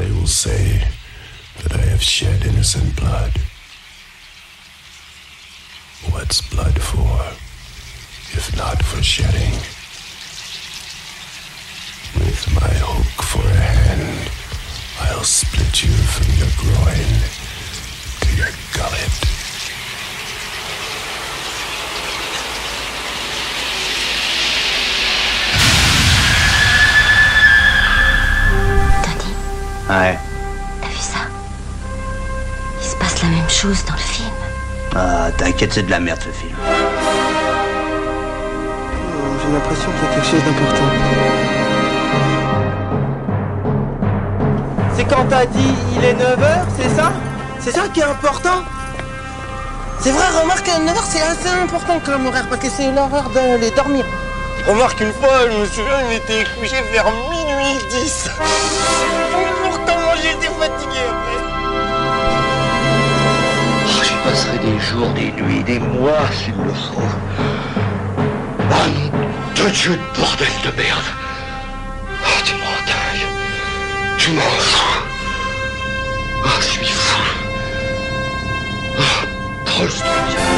They will say that I have shed innocent blood. What's blood for, if not for shedding? With my hook for a hand, I'll split you from your groin to your gullet. Ouais. T'as vu ça Il se passe la même chose dans le film. Ah, t'inquiète, c'est de la merde ce film. Oh, j'ai l'impression qu'il y a quelque chose d'important. C'est quand t'as dit il est 9h, c'est ça C'est ça qui est important C'est vrai, remarque, 9h c'est assez important comme horaire parce que c'est l'horreur d'aller dormir. Remarque une fois, je me souviens, il était couché vers minuit 10. Pourtant, j'étais fatigué après. Ah, je passerai des jours, des nuits, des mois s'il le faut. Ah de Dieu de bordel de merde. Oh, tu m'entailles. Tu m'en Oh, je suis fou. Oh,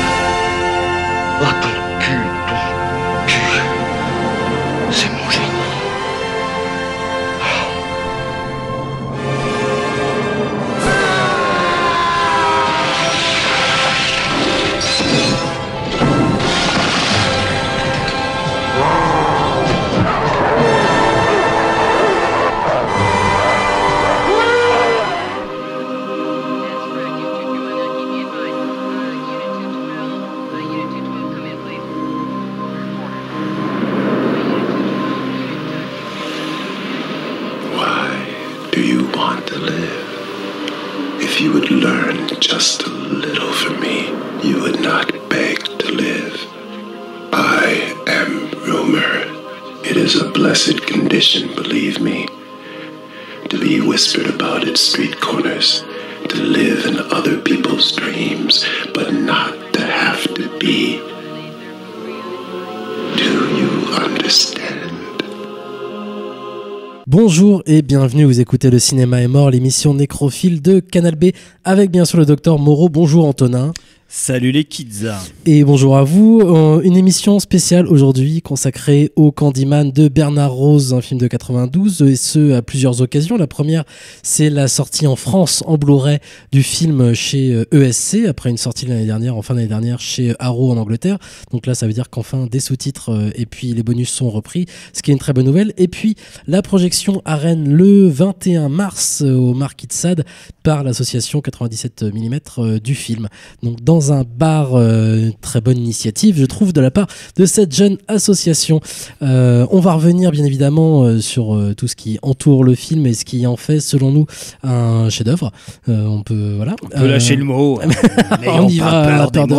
Bonjour et bienvenue, vous écoutez Le Cinéma est mort, l'émission nécrophile de Canal B avec bien sûr le docteur Moreau. Bonjour Antonin. Salut les kids Et bonjour à vous, euh, une émission spéciale aujourd'hui consacrée au Candyman de Bernard Rose, un film de 92, et ce à plusieurs occasions. La première, c'est la sortie en France en Blu-ray du film chez ESC, euh, e après une sortie l'année dernière, en fin d'année dernière, chez euh, Arrow en Angleterre. Donc là, ça veut dire qu'enfin, des sous-titres et puis les bonus sont repris, ce qui est une très bonne nouvelle. Et puis, la projection à Rennes le 21 mars au Marquis de Sade par l'association 97 mm du film. Donc dans un bar. Euh, une très bonne initiative, je trouve, de la part de cette jeune association. Euh, on va revenir bien évidemment euh, sur tout ce qui entoure le film et ce qui en fait, selon nous, un chef-d'œuvre. on peut voilà. On lâcher le mot. Hein. on y va. Peur de...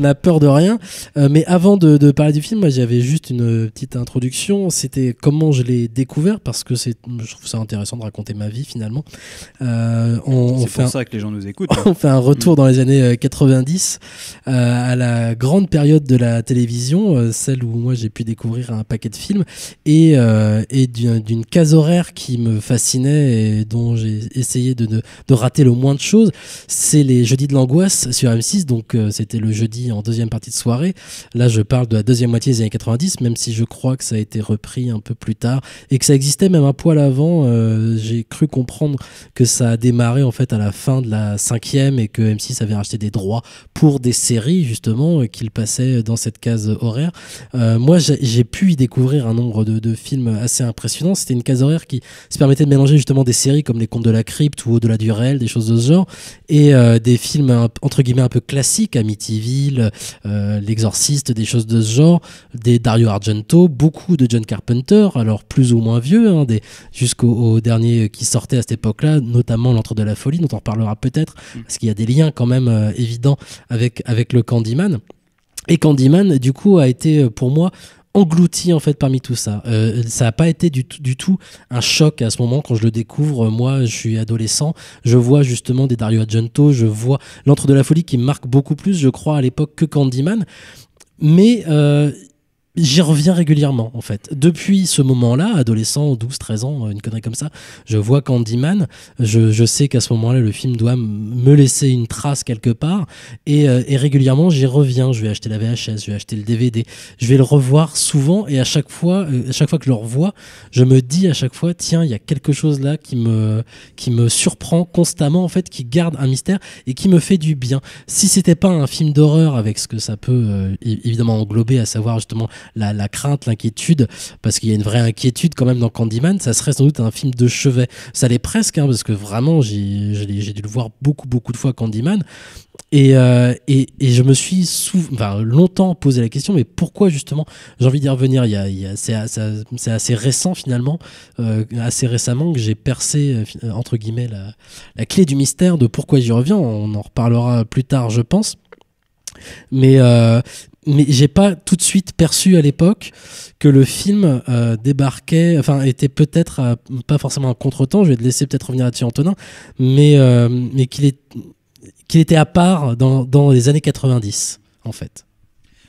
on a peur de rien. mais avant de, parler du film, moi, j'avais juste une petite introduction. C'était comment je l'ai découvert parce que c'est, je trouve ça intéressant de raconter ma vie finalement. on, c'est pour ça que les gens nous écoutent. on hein. fait un retour mm. dans les années 90 euh, à la grande période de la télévision, euh, celle où moi j'ai pu découvrir un paquet de films, et, euh, d'une case horaire qui me fascinait et dont j'ai essayé de, rater le moins de choses, c'est les jeudis de l'angoisse sur M6, donc c'était le jeudi en deuxième partie de soirée. Là, je parle de la deuxième moitié des années 90, même si je crois que ça a été repris un peu plus tard et que ça existait même un poil avant. J'ai cru comprendre que ça a démarré en fait à la fin de la cinquième et que M6 avait racheté des droits pour des séries justement euh, qu'il passait dans cette case horaire. Euh, moi, j'ai pu y découvrir un nombre de, de films assez impressionnants. C'était une case horaire qui se permettait de mélanger justement des séries comme Les Contes de la Crypte ou Au-delà du réel, des choses de ce genre, et euh, des films entre guillemets un peu classiques, Amityville, L'Exorciste, des choses de ce genre, des Dario Argento, beaucoup de John Carpenter, alors plus ou moins vieux, hein, jusqu'au dernier qui sortait à cette époque-là, notamment L'Entre de la Folie, dont on parlera peut-être, mm. parce qu'il y a des liens quand même évidents avec, avec le Candyman. Et Candyman, du coup, a été euh, pour moi englouti en fait parmi tout ça. Euh, ça n'a pas été du, du, tout un choc à ce moment quand je le découvre. Euh, moi, je suis adolescent, je vois justement des Dario Argento, je vois l'Entre de la folie qui me marque beaucoup plus, je crois, à l'époque que Candyman. Mais j'y reviens régulièrement en fait. Depuis ce moment-là, adolescent, 12, 13 ans, une connerie comme ça, je vois Candyman, je, je sais qu'à ce moment-là, le film doit me laisser une trace quelque part, euh, et, régulièrement, j'y reviens, je vais acheter la VHS, je vais acheter le DVD, je vais le revoir souvent, et à chaque fois, euh, à chaque fois que je le revois, je me dis à chaque fois, tiens, il y a quelque chose là qui me, qui me surprend constamment, en fait, qui garde un mystère et qui me fait du bien. Si c'était pas un film d'horreur avec ce que ça peut euh, évidemment englober, à savoir justement la, crainte, l'inquiétude, parce qu'il y a une vraie inquiétude quand même dans Candyman, ça serait sans doute un film de chevet. Ça l'est presque, hein, parce que vraiment, j'ai dû le voir beaucoup, beaucoup de fois, Candyman. Et, euh, et, je me suis longtemps posé la question, mais pourquoi justement J'ai envie d'y revenir. Il c'est, assez, récent finalement, euh, assez récemment que j'ai percé euh, entre guillemets la, la, clé du mystère de pourquoi j'y reviens. On en reparlera plus tard, je pense. Mais, mais j'ai pas tout de suite perçu à l'époque que le film euh, débarquait, enfin était peut-être euh, pas forcément un contretemps. Je vais te laisser peut-être revenir à dessus Antonin, mais euh, mais qu'il est qu'il était à part dans, les années 90 en fait.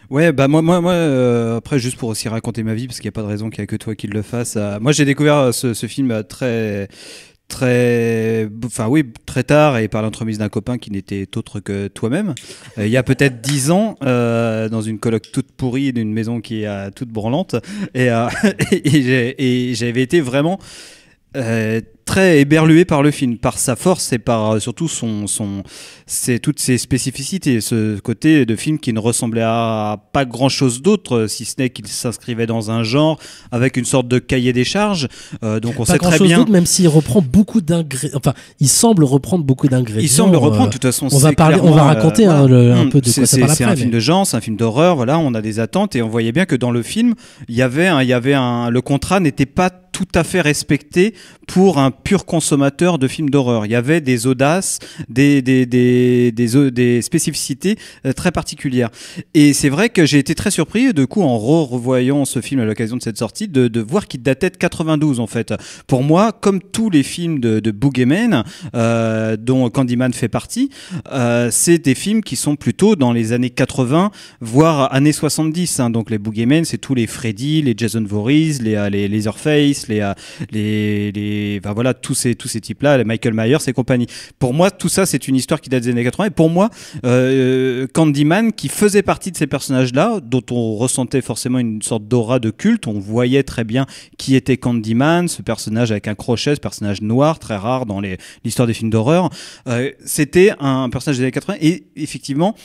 Ouais, bah moi, moi, après, juste pour aussi raconter ma vie, parce qu'il n'y a pas de raison qu'il n'y a que toi qui le fasse. moi, j'ai découvert ce, film très, très, enfin oui, très tard et par l'entremise d'un copain qui n'était autre que toi-même. Euh, il y a peut-être dix ans, euh, dans une coloc toute pourrie d'une maison qui est euh, toute branlante, et, et j'avais été vraiment très éberlué par le film, par sa force et par euh, surtout son, son, toutes ses spécificités, ce côté de film qui ne ressemblait à pas grand-chose d'autre, euh, si ce n'est qu'il s'inscrivait dans un genre avec une sorte de cahier des charges. Euh, donc on sait très bien. Même s'il reprend beaucoup d'ingrédients, enfin, il semble reprendre beaucoup d'ingrédients. Il semble reprendre. de toute façon, on va on va raconter hein, un hmm, peu de quoi ça parle C'est un film de genre, c'est un film d'horreur. Voilà, on a des attentes et on voyait bien que dans le film, il y avait, il y avait un, le contrat n'était pas tout à fait respecté pour un pur consommateur de films d'horreur. Il y avait des audaces, des, des, des, des, des spécificités euh, très particulières. Et c'est vrai que j'ai été très surpris, du coup, en revoyant ce film à l'occasion de cette sortie, de, voir qu'il datait de 92, en fait. Pour moi, comme tous les films de, de Boogeyman, euh, dont Candyman fait partie, euh, c'est des films qui sont plutôt dans les années 80, voire années 70. Hein. Donc les Boogeyman, c'est tous les Freddy, les Jason Voorhees, les, les, les les, les, les, ben voilà, tous ces, tous ces types-là, Michael Myers et compagnie. Pour moi, tout ça, c'est une histoire qui date des années 80. Et pour moi, euh, euh, Candyman, qui faisait partie de ces personnages-là, dont on ressentait forcément une sorte d'aura de culte, on voyait très bien qui était Candyman, ce personnage avec un crochet, ce personnage noir, très rare dans l'histoire des films d'horreur. Euh, c'était un personnage des années 80. Et effectivement,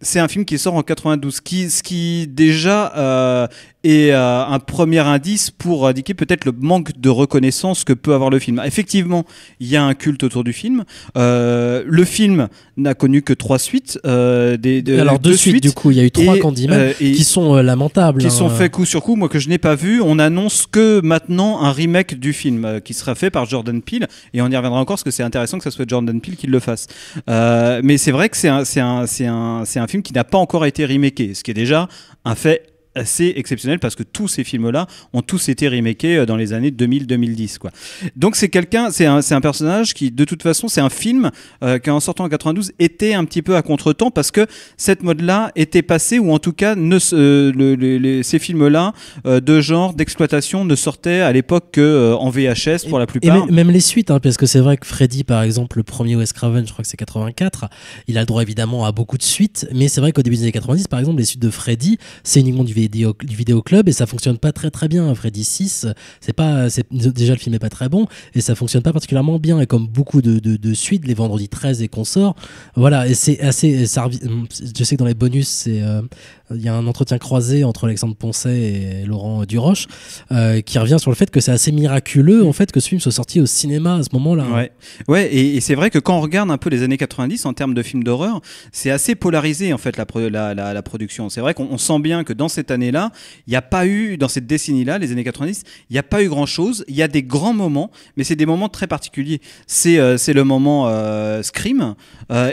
c'est un film qui sort en 92, qui, ce qui déjà euh, est euh, un premier indice pour indiquer peut-être le manque de reconnaissance que peut avoir le film. Effectivement, il y a un culte autour du film. Euh, le film n'a connu que trois suites. des, Alors deux, suites, du coup, il y a eu trois Candyman qui sont lamentables. Qui sont hein. faits coup sur coup, moi que je n'ai pas vu. On annonce que maintenant un remake du film qui sera fait par Jordan Peele, et on y reviendra encore parce que c'est intéressant que ça soit Jordan Peele qui le fasse. mais c'est vrai que c'est c'est un un film qui n'a pas encore été remaké, ce qui est déjà un fait assez exceptionnel parce que tous ces films-là ont tous été remakés euh, dans les années 2000-2010. Quoi. Donc c'est quelqu'un, c'est un, personnage qui, de toute façon, c'est un film euh, qui, en sortant en 92, était un petit peu à contre-temps parce que cette mode-là était passée ou en tout cas, ne, euh, ces films-là de genre d'exploitation ne sortaient à l'époque que en VHS pour la plupart. Et même les suites, hein, parce que c'est vrai que Freddy, par exemple, le premier Wes Craven, je crois que c'est 84, il a le droit évidemment à beaucoup de suites, mais c'est vrai qu'au début des années 90, par exemple, les suites de Freddy, c'est uniquement du VHS vidéo vidéo du et ça fonctionne pas très très bien. Freddy 6, c'est pas, déjà le film est pas très bon et ça fonctionne pas particulièrement bien. Et comme beaucoup de, de, de suites, les vendredis 13 et consorts, voilà, et c'est assez. je sais que dans les bonus, c'est euh, euh, il y a un entretien croisé entre Alexandre Poncet et Laurent Duroche euh, qui revient sur le fait que c'est assez miraculeux en fait que ce film soit sorti au cinéma à ce moment-là. Ouais, ouais et, c'est vrai que quand on regarde un peu les années 90 en termes de films d'horreur, c'est assez polarisé en fait la, la, la, production. C'est vrai qu'on sent bien que dans cette année-là, il n'y a pas eu, dans cette décennie-là, les années 90, il n'y a pas eu grand-chose. Il y a des grands moments, mais c'est des moments très particuliers. C'est euh, le moment euh, Scream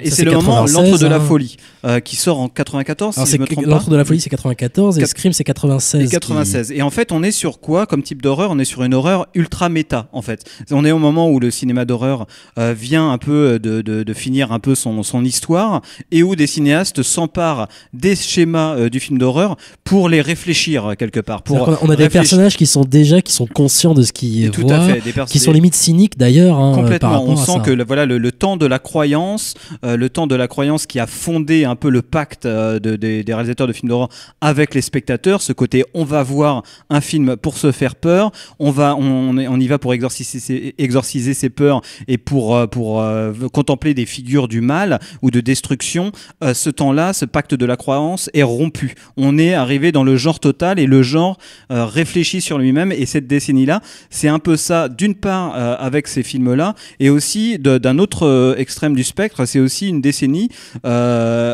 et c'est le moment L'Entre de la hein. Folie. Euh, qui sort en 94. Si L'entre de la folie, c'est 94 et Scream, c'est 96. Et 96. Et en fait, on est sur quoi comme type d'horreur On est sur une horreur ultra méta, en fait. On est au moment où le cinéma d'horreur euh, vient un peu euh, de, finir un peu son, histoire et où des cinéastes s'emparent des schémas du film d'horreur pour les réfléchir quelque part. Pour on, a des personnages qui sont déjà qui sont conscients de ce qu'ils voient, à fait, qui sont limite cyniques d'ailleurs. Hein, complètement. on sent que voilà le, le, temps de la croyance, le temps de la croyance qui a fondé un un peu le pacte euh, des réalisateurs de films d'horreur avec les spectateurs, ce côté on va voir un film pour se faire peur, on, va, on, on y va pour exorciser ses, exorciser ses peurs et pour, euh, pour euh, contempler des figures du mal ou de destruction, ce temps-là, ce pacte de la croyance est rompu. On est arrivé dans le genre total et le genre réfléchit sur lui-même et cette décennie-là, c'est un peu ça d'une part avec ces films-là et aussi d'un autre extrême du spectre, c'est aussi une décennie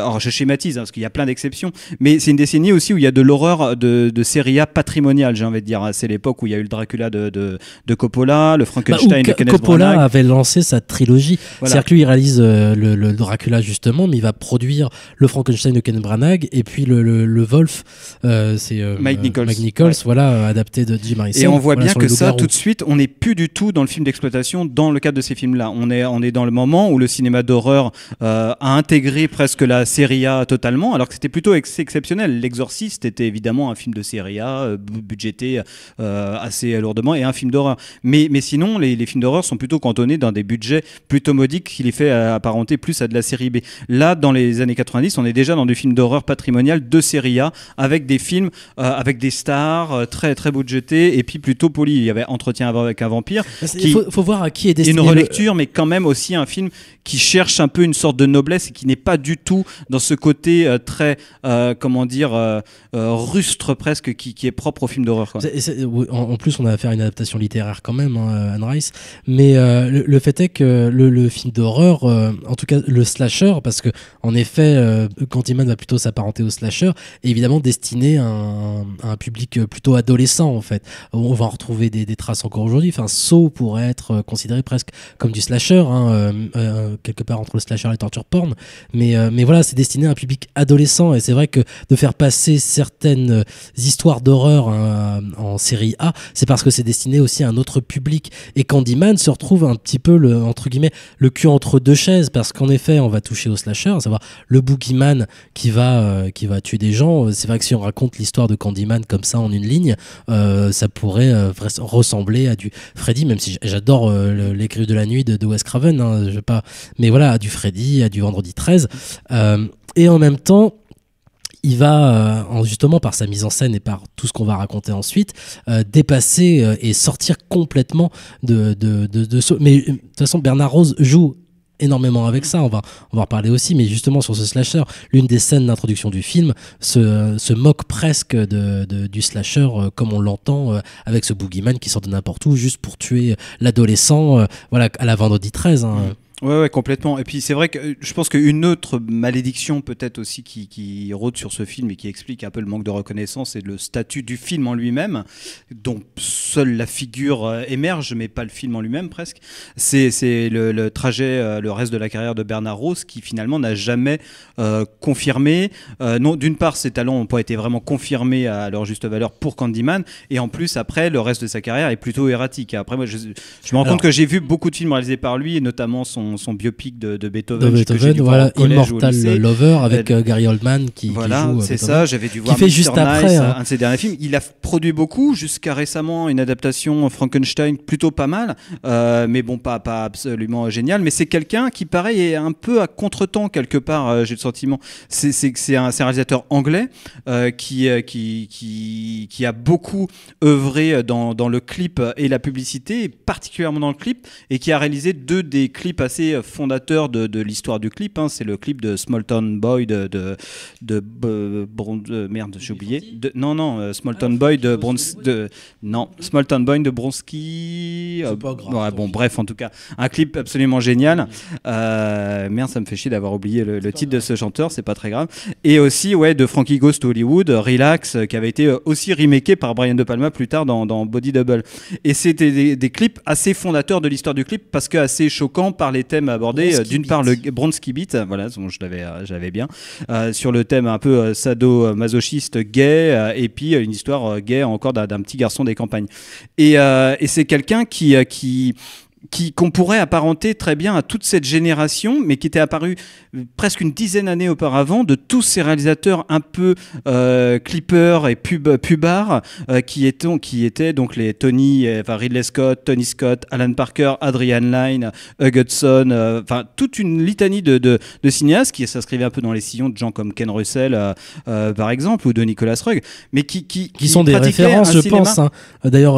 alors je schématise hein, parce qu'il y a plein d'exceptions, mais c'est une décennie aussi où il y a de l'horreur de, série A patrimoniale, j'ai envie de dire. C'est l'époque où il y a eu le Dracula de, de, de Coppola, le Frankenstein bah, de Kenneth Coppola avait lancé sa trilogie. C'est-à-dire que lui, il réalise euh, le, Dracula justement, mais il va produire le Frankenstein de Kenneth Branagh et puis le, le, Wolf, euh, c'est euh, Mike Nichols, Mike Nichols voilà, adapté de Jim Harrison. Et on voit bien que ça, tout de suite, on n'est plus du tout dans le film d'exploitation dans le cadre de ces films-là. On est, on est dans le moment où le cinéma d'horreur a intégré presque la série A totalement, alors que c'était plutôt exceptionnel. L'Exorciste était évidemment un film de série A, euh, budgété euh, assez lourdement, et un film d'horreur. Mais, sinon, les, films d'horreur sont plutôt cantonnés dans des budgets plutôt modiques qui les fait euh, apparenter plus à de la série B. Là, dans les années 90, on est déjà dans du film d'horreur patrimonial de série A, avec des films, avec des stars très, très budgétés, et puis plutôt polis. Il y avait Entretien avec un vampire. Bah, Il faut, faut, voir à qui est destiné. Une relecture, mais quand même aussi un film qui cherche un peu une sorte de noblesse et qui n'est pas du tout dans ce côté euh, très, euh, comment dire, euh, rustre presque qui, est propre au film d'horreur. En, plus, on a affaire à une adaptation littéraire quand même, hein, Anne Rice. Mais le, fait est que le, film d'horreur, en tout cas le slasher, parce que en effet, Candyman va plutôt s'apparenter au slasher, est évidemment destiné à un, public plutôt adolescent en fait. On va en retrouver des, traces encore aujourd'hui. Enfin, Saw pourrait être considéré presque comme du slasher, hein, quelque part entre le slasher et la torture porn. Mais, mais voilà, c'est destiné à un public adolescent. Et c'est vrai que de faire passer certaines histoires d'horreur euh, en série A, c'est parce que c'est destiné aussi à un autre public. Et Candyman se retrouve un petit peu, le, entre guillemets, le cul entre deux chaises, parce qu'en effet, on va toucher au slasher, à savoir le boogeyman qui va, euh, qui va tuer des gens. Euh, c'est vrai que si on raconte l'histoire de Candyman comme ça en une ligne, ça pourrait ressembler à du Freddy, même si j'adore l'écriture de la Nuit de, Wes Craven, hein, je pas, mais voilà, à du Freddy, à du Vendredi 13 et en même temps, il va, euh, justement par sa mise en scène et par tout ce qu'on va raconter ensuite, euh, dépasser euh, et sortir complètement de, de, de, ce... Mais de toute façon, Bernard Rose joue énormément avec ça, on va, on va en reparler aussi, mais justement sur ce slasher, l'une des scènes d'introduction du film se, moque presque de, du slasher comme on l'entend avec ce boogeyman qui sort de n'importe où juste pour tuer l'adolescent, voilà, à la vendredi 13. Hein. Mm. Ouais, complètement. Et puis c'est vrai que euh, je pense qu'une autre malédiction peut-être aussi qui, rôde sur ce film et qui explique un peu le manque de reconnaissance et le statut du film en lui-même, dont seule la figure euh, émerge, mais pas le film en lui-même presque, c'est le, trajet, euh, le reste de la carrière de Bernard Rose qui finalement n'a jamais confirmé, non, d'une part ses talents n'ont pas été vraiment confirmés à leur juste valeur pour Candyman, et en plus après le reste de sa carrière est plutôt erratique. Après moi je, me rends compte que j'ai vu beaucoup de films réalisés par lui, notamment son son, biopic de, Beethoven. Immortal Lover avec euh, Gary Oldman qui, voilà, euh, c'est ça, j'avais dû qui fait juste après, hein. un de ses derniers films. Il a produit beaucoup, jusqu'à récemment une adaptation Frankenstein plutôt pas mal, euh, mais bon, pas, pas absolument génial. Mais c'est quelqu'un qui, pareil, est un peu à contretemps quelque part, j'ai le sentiment. C'est, un, réalisateur anglais qui, qui, qui, qui, a beaucoup œuvré dans, dans le clip et la publicité, particulièrement dans le clip, et qui a réalisé deux des clips assez euh, fondateur de, l'histoire du clip. Hein. C'est le clip de Small Boy de, de, de, euh, euh, merde, j'ai oublié. non, non, Small ah, Boy de Bronski. De, non, Small Boy de Bronski. bon, bref, en tout cas, un clip absolument génial. merde, ça me fait chier d'avoir oublié le, titre de ce chanteur. C'est pas très grave. Et aussi, ouais, de Frankie Ghost Hollywood, Relax, qui avait été aussi remaké par Brian De Palma plus tard dans, Body Double. Et c'était des, des clips assez fondateurs de l'histoire du clip parce que assez choquant par les thèmes abordés. Euh, d'une part, le Bronski Beat, euh, voilà, dont je l'avais, euh, j'avais bien, sur le thème un peu sado-masochiste gay, et puis une histoire gay encore d'un petit garçon des campagnes. Et, et c'est quelqu'un qui, qui qui qu'on pourrait apparenter très bien à toute cette génération, mais qui était apparue euh, presque une dizaine d'années auparavant, de tous ces réalisateurs un peu euh, clippers et pub pubards euh, qui étaient qui étaient donc les Tony, euh, enfin Ridley Scott, Tony Scott, Alan Parker, Adrian Lyne, Hugh Hudson, enfin toute une litanie de, de, cinéastes qui s'inscrivaient un peu dans les sillons de gens comme Ken Russell par exemple ou de Nicolas Rugg, mais qui qui, qui, sont des références, je pense. Hein. D'ailleurs,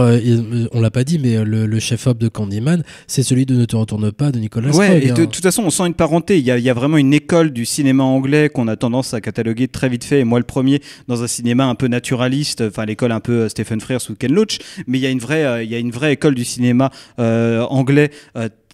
on l'a pas dit, mais le, le chef-op de Candyman c'est celui de Ne te retourne pas de Nicolas ouais, et de toute façon, on sent une parenté. Il y, a, vraiment une école du cinéma anglais qu'on a tendance à cataloguer très vite fait, et moi le premier, dans un cinéma un peu naturaliste, enfin l'école un peu euh, Stephen Frears ou Ken Loach, mais il y a une vraie, euh, il y a une vraie école du cinéma euh, anglais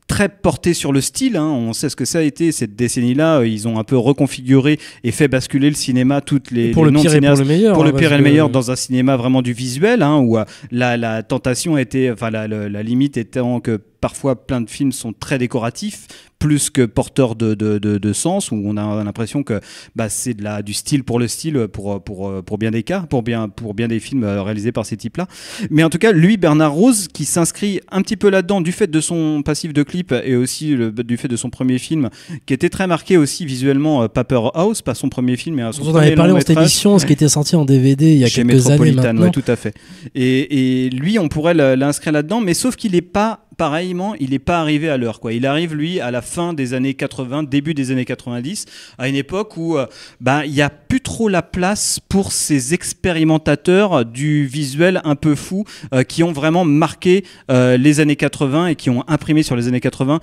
très porté sur le style. Hein. On sait ce que ça a été cette décennie-là. Euh, ils ont un peu reconfiguré et fait basculer le cinéma toutes les, pour le pire et le meilleur, pour le hein, pire et le meilleur dans un cinéma vraiment du visuel hein, où euh, la, la, tentation était, enfin la limite étant que parfois plein de films sont très décoratifs plus que porteur de, de, de, sens, où on a l'impression que bah, c'est de la, du style pour le style pour, pour, pour bien des cas, pour bien, pour bien des films euh, réalisés par ces types-là. Mais en tout cas, lui, Bernard Rose, qui s'inscrit un petit peu là-dedans du fait de son passif de clip et aussi du fait de son premier film, qui était très marqué aussi visuellement euh, Paper House, pas son premier film, mais son On en avait parlé dans cette émission, ce qui était sorti en DVD il y a quelques années maintenant. tout à fait. Et, et lui, on pourrait l'inscrire là-dedans, mais sauf qu'il n'est pas pareillement, il n'est pas arrivé à l'heure. Quoi. Il arrive, lui, à la fin des années 80, début des années 90, à une époque où euh, ben, il y n'y a plus trop la place pour ces expérimentateurs du visuel un peu fou euh, qui ont vraiment marqué euh, les années 80 et qui ont imprimé sur les années 80,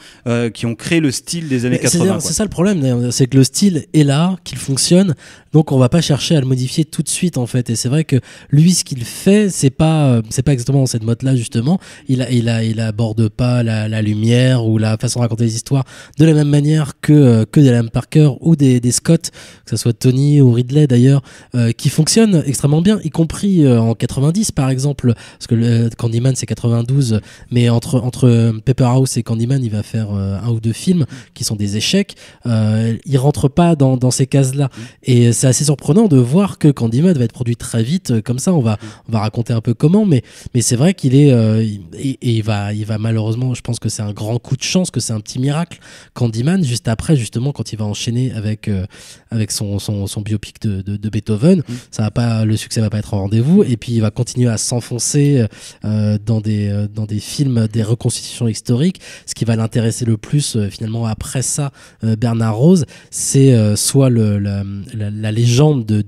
qui ont créé le style des années 80. C'est ça le problème, c'est que le style est là, qu'il fonctionne, donc on va pas chercher à le modifier tout de suite, en fait. Et c'est vrai que lui, ce qu'il fait, c'est pas, c'est pas exactement dans cette mode-là, justement. Il, a, il, a, il aborde pas la, lumière ou la façon de raconter les histoires de la même manière que, euh, que des Parker ou des, des, Scott, que ce soit Tony ou Ridley d'ailleurs, euh, qui fonctionnent extrêmement bien, y compris euh, en 90 par exemple, parce que le, Candyman c'est 92, mais entre, entre Pepper House et Candyman, il va faire un ou deux films qui sont des échecs. il rentre pas dans, ces cases-là. Et c'est assez surprenant de voir que Candyman va être produit très vite, comme ça, on va, on va raconter un peu comment, mais, mais c'est vrai qu'il est. et, il, va, il va mal malheureusement, je pense que c'est un grand coup de chance, que c'est un petit miracle. Candyman, juste après, justement, quand il va enchaîner avec, euh, avec son, son, biopic de, Beethoven, mm. ça va pas, le succès va pas être au rendez-vous. Et puis, il va continuer à s'enfoncer euh, dans, des, euh, dans des films, des reconstitutions historiques. Ce qui va l'intéresser le plus, finalement, après ça, Bernard Rose, c'est soit la, légende de,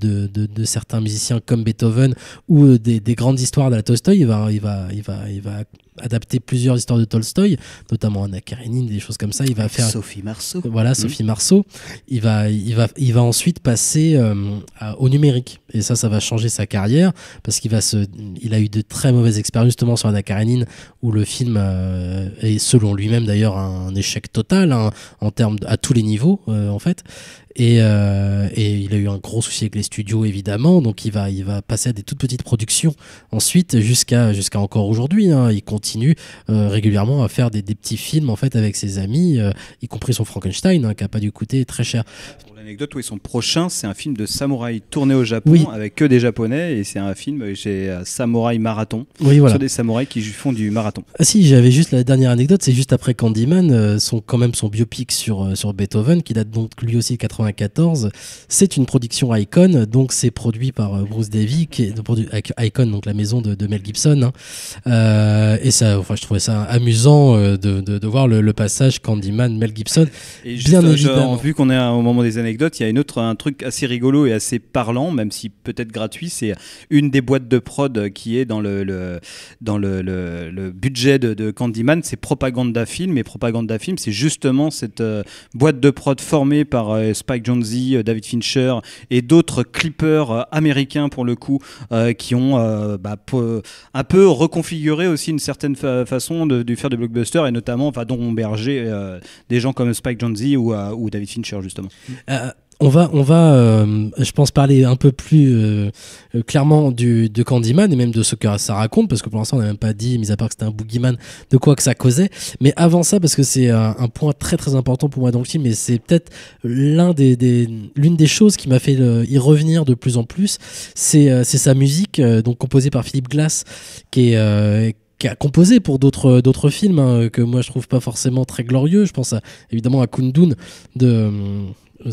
de, certains musiciens comme Beethoven ou des, des grandes histoires de la Tolstoï. Il va, il va, il va, il va adapter plusieurs histoires de Tolstoï, notamment Anna Karenine, des choses comme ça. Il va faire Sophie Marceau. Voilà, hmm. Sophie Marceau. Il va, il va, il va ensuite passer euh, au numérique, et ça, ça va changer sa carrière parce qu'il va se, il a eu de très mauvaises expériences justement sur Anna Karenine, où le film euh, est selon lui-même d'ailleurs un, échec total hein, en termes à tous les niveaux euh, en fait. Et, euh, et, il a eu un gros souci avec les studios évidemment, donc il va, il va passer à des toutes petites productions ensuite jusqu'à jusqu'à encore aujourd'hui. Hein. Il continue euh, régulièrement à faire des, des, petits films en fait avec ses amis, euh, y compris son Frankenstein hein, qui a pas dû coûter très cher. Pour l'anecdote, oui, son prochain c'est un film de samouraï tourné au Japon avec que des japonais et c'est un film chez Samouraï Marathon oui, sur des samouraïs qui font du marathon. Ah, si, j'avais juste la dernière anecdote, c'est juste après Candyman, son quand même son biopic sur sur Beethoven qui date donc lui aussi de 80 c'est une production Icon, donc c'est produit par euh, Bruce Davy, qui est produit Icon, donc la maison de, Mel Gibson. Hein. Euh, et ça, enfin, je trouvais ça amusant euh, de, voir le, passage Candyman Mel Gibson. Et bien évidemment. vu qu'on est au moment des anecdotes, il y a une autre un truc assez rigolo et assez parlant, même si peut-être gratuit, c'est une des boîtes de prod qui est dans le, dans le, budget de, Candyman, c'est Propaganda Film. Et Propaganda Film, c'est justement cette boîte de prod formée par Spike Spike Z, euh, David Fincher et d'autres clippers euh, américains pour le coup euh, qui ont bah, un peu reconfiguré aussi une certaine façon de, faire des blockbusters et notamment enfin dont Berger des gens comme Spike John ou, ou David Fincher justement on va, on va euh, je pense, parler un peu plus euh, clairement du, de Candyman et même de ce que ça raconte, parce que pour l'instant, on n'a même pas dit, mis à part que c'était un boogeyman, de quoi que ça causait. Mais avant ça, parce que c'est un, point très très important pour moi dans le film, et c'est peut-être l'une des choses qui m'a fait y revenir de plus en plus, c'est, euh, sa musique, donc composée par Philippe Glass, qui a composé pour d'autres films hein, que moi je trouve pas forcément très glorieux je pense évidemment à Kundun de euh,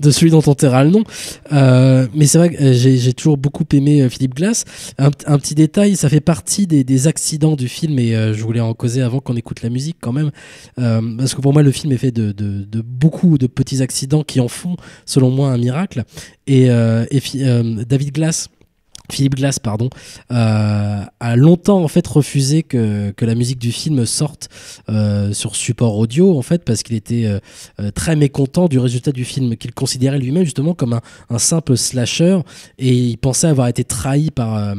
de celui dont on terra le nom. Euh, mais c'est vrai que euh, j'ai toujours beaucoup aimé Philippe Glass. Un, petit détail, ça fait partie des, accidents du film et je voulais en causer avant qu'on écoute la musique quand même. parce que pour moi, le film est fait de, beaucoup de petits accidents qui en font, selon moi, un miracle. et David Glass, Philippe Glass, pardon, euh, a longtemps en fait refusé que, la musique du film sorte euh, sur support audio en fait parce qu'il était euh, très mécontent du résultat du film qu'il considérait lui-même justement comme un, un, simple slasher et il pensait avoir été trahi par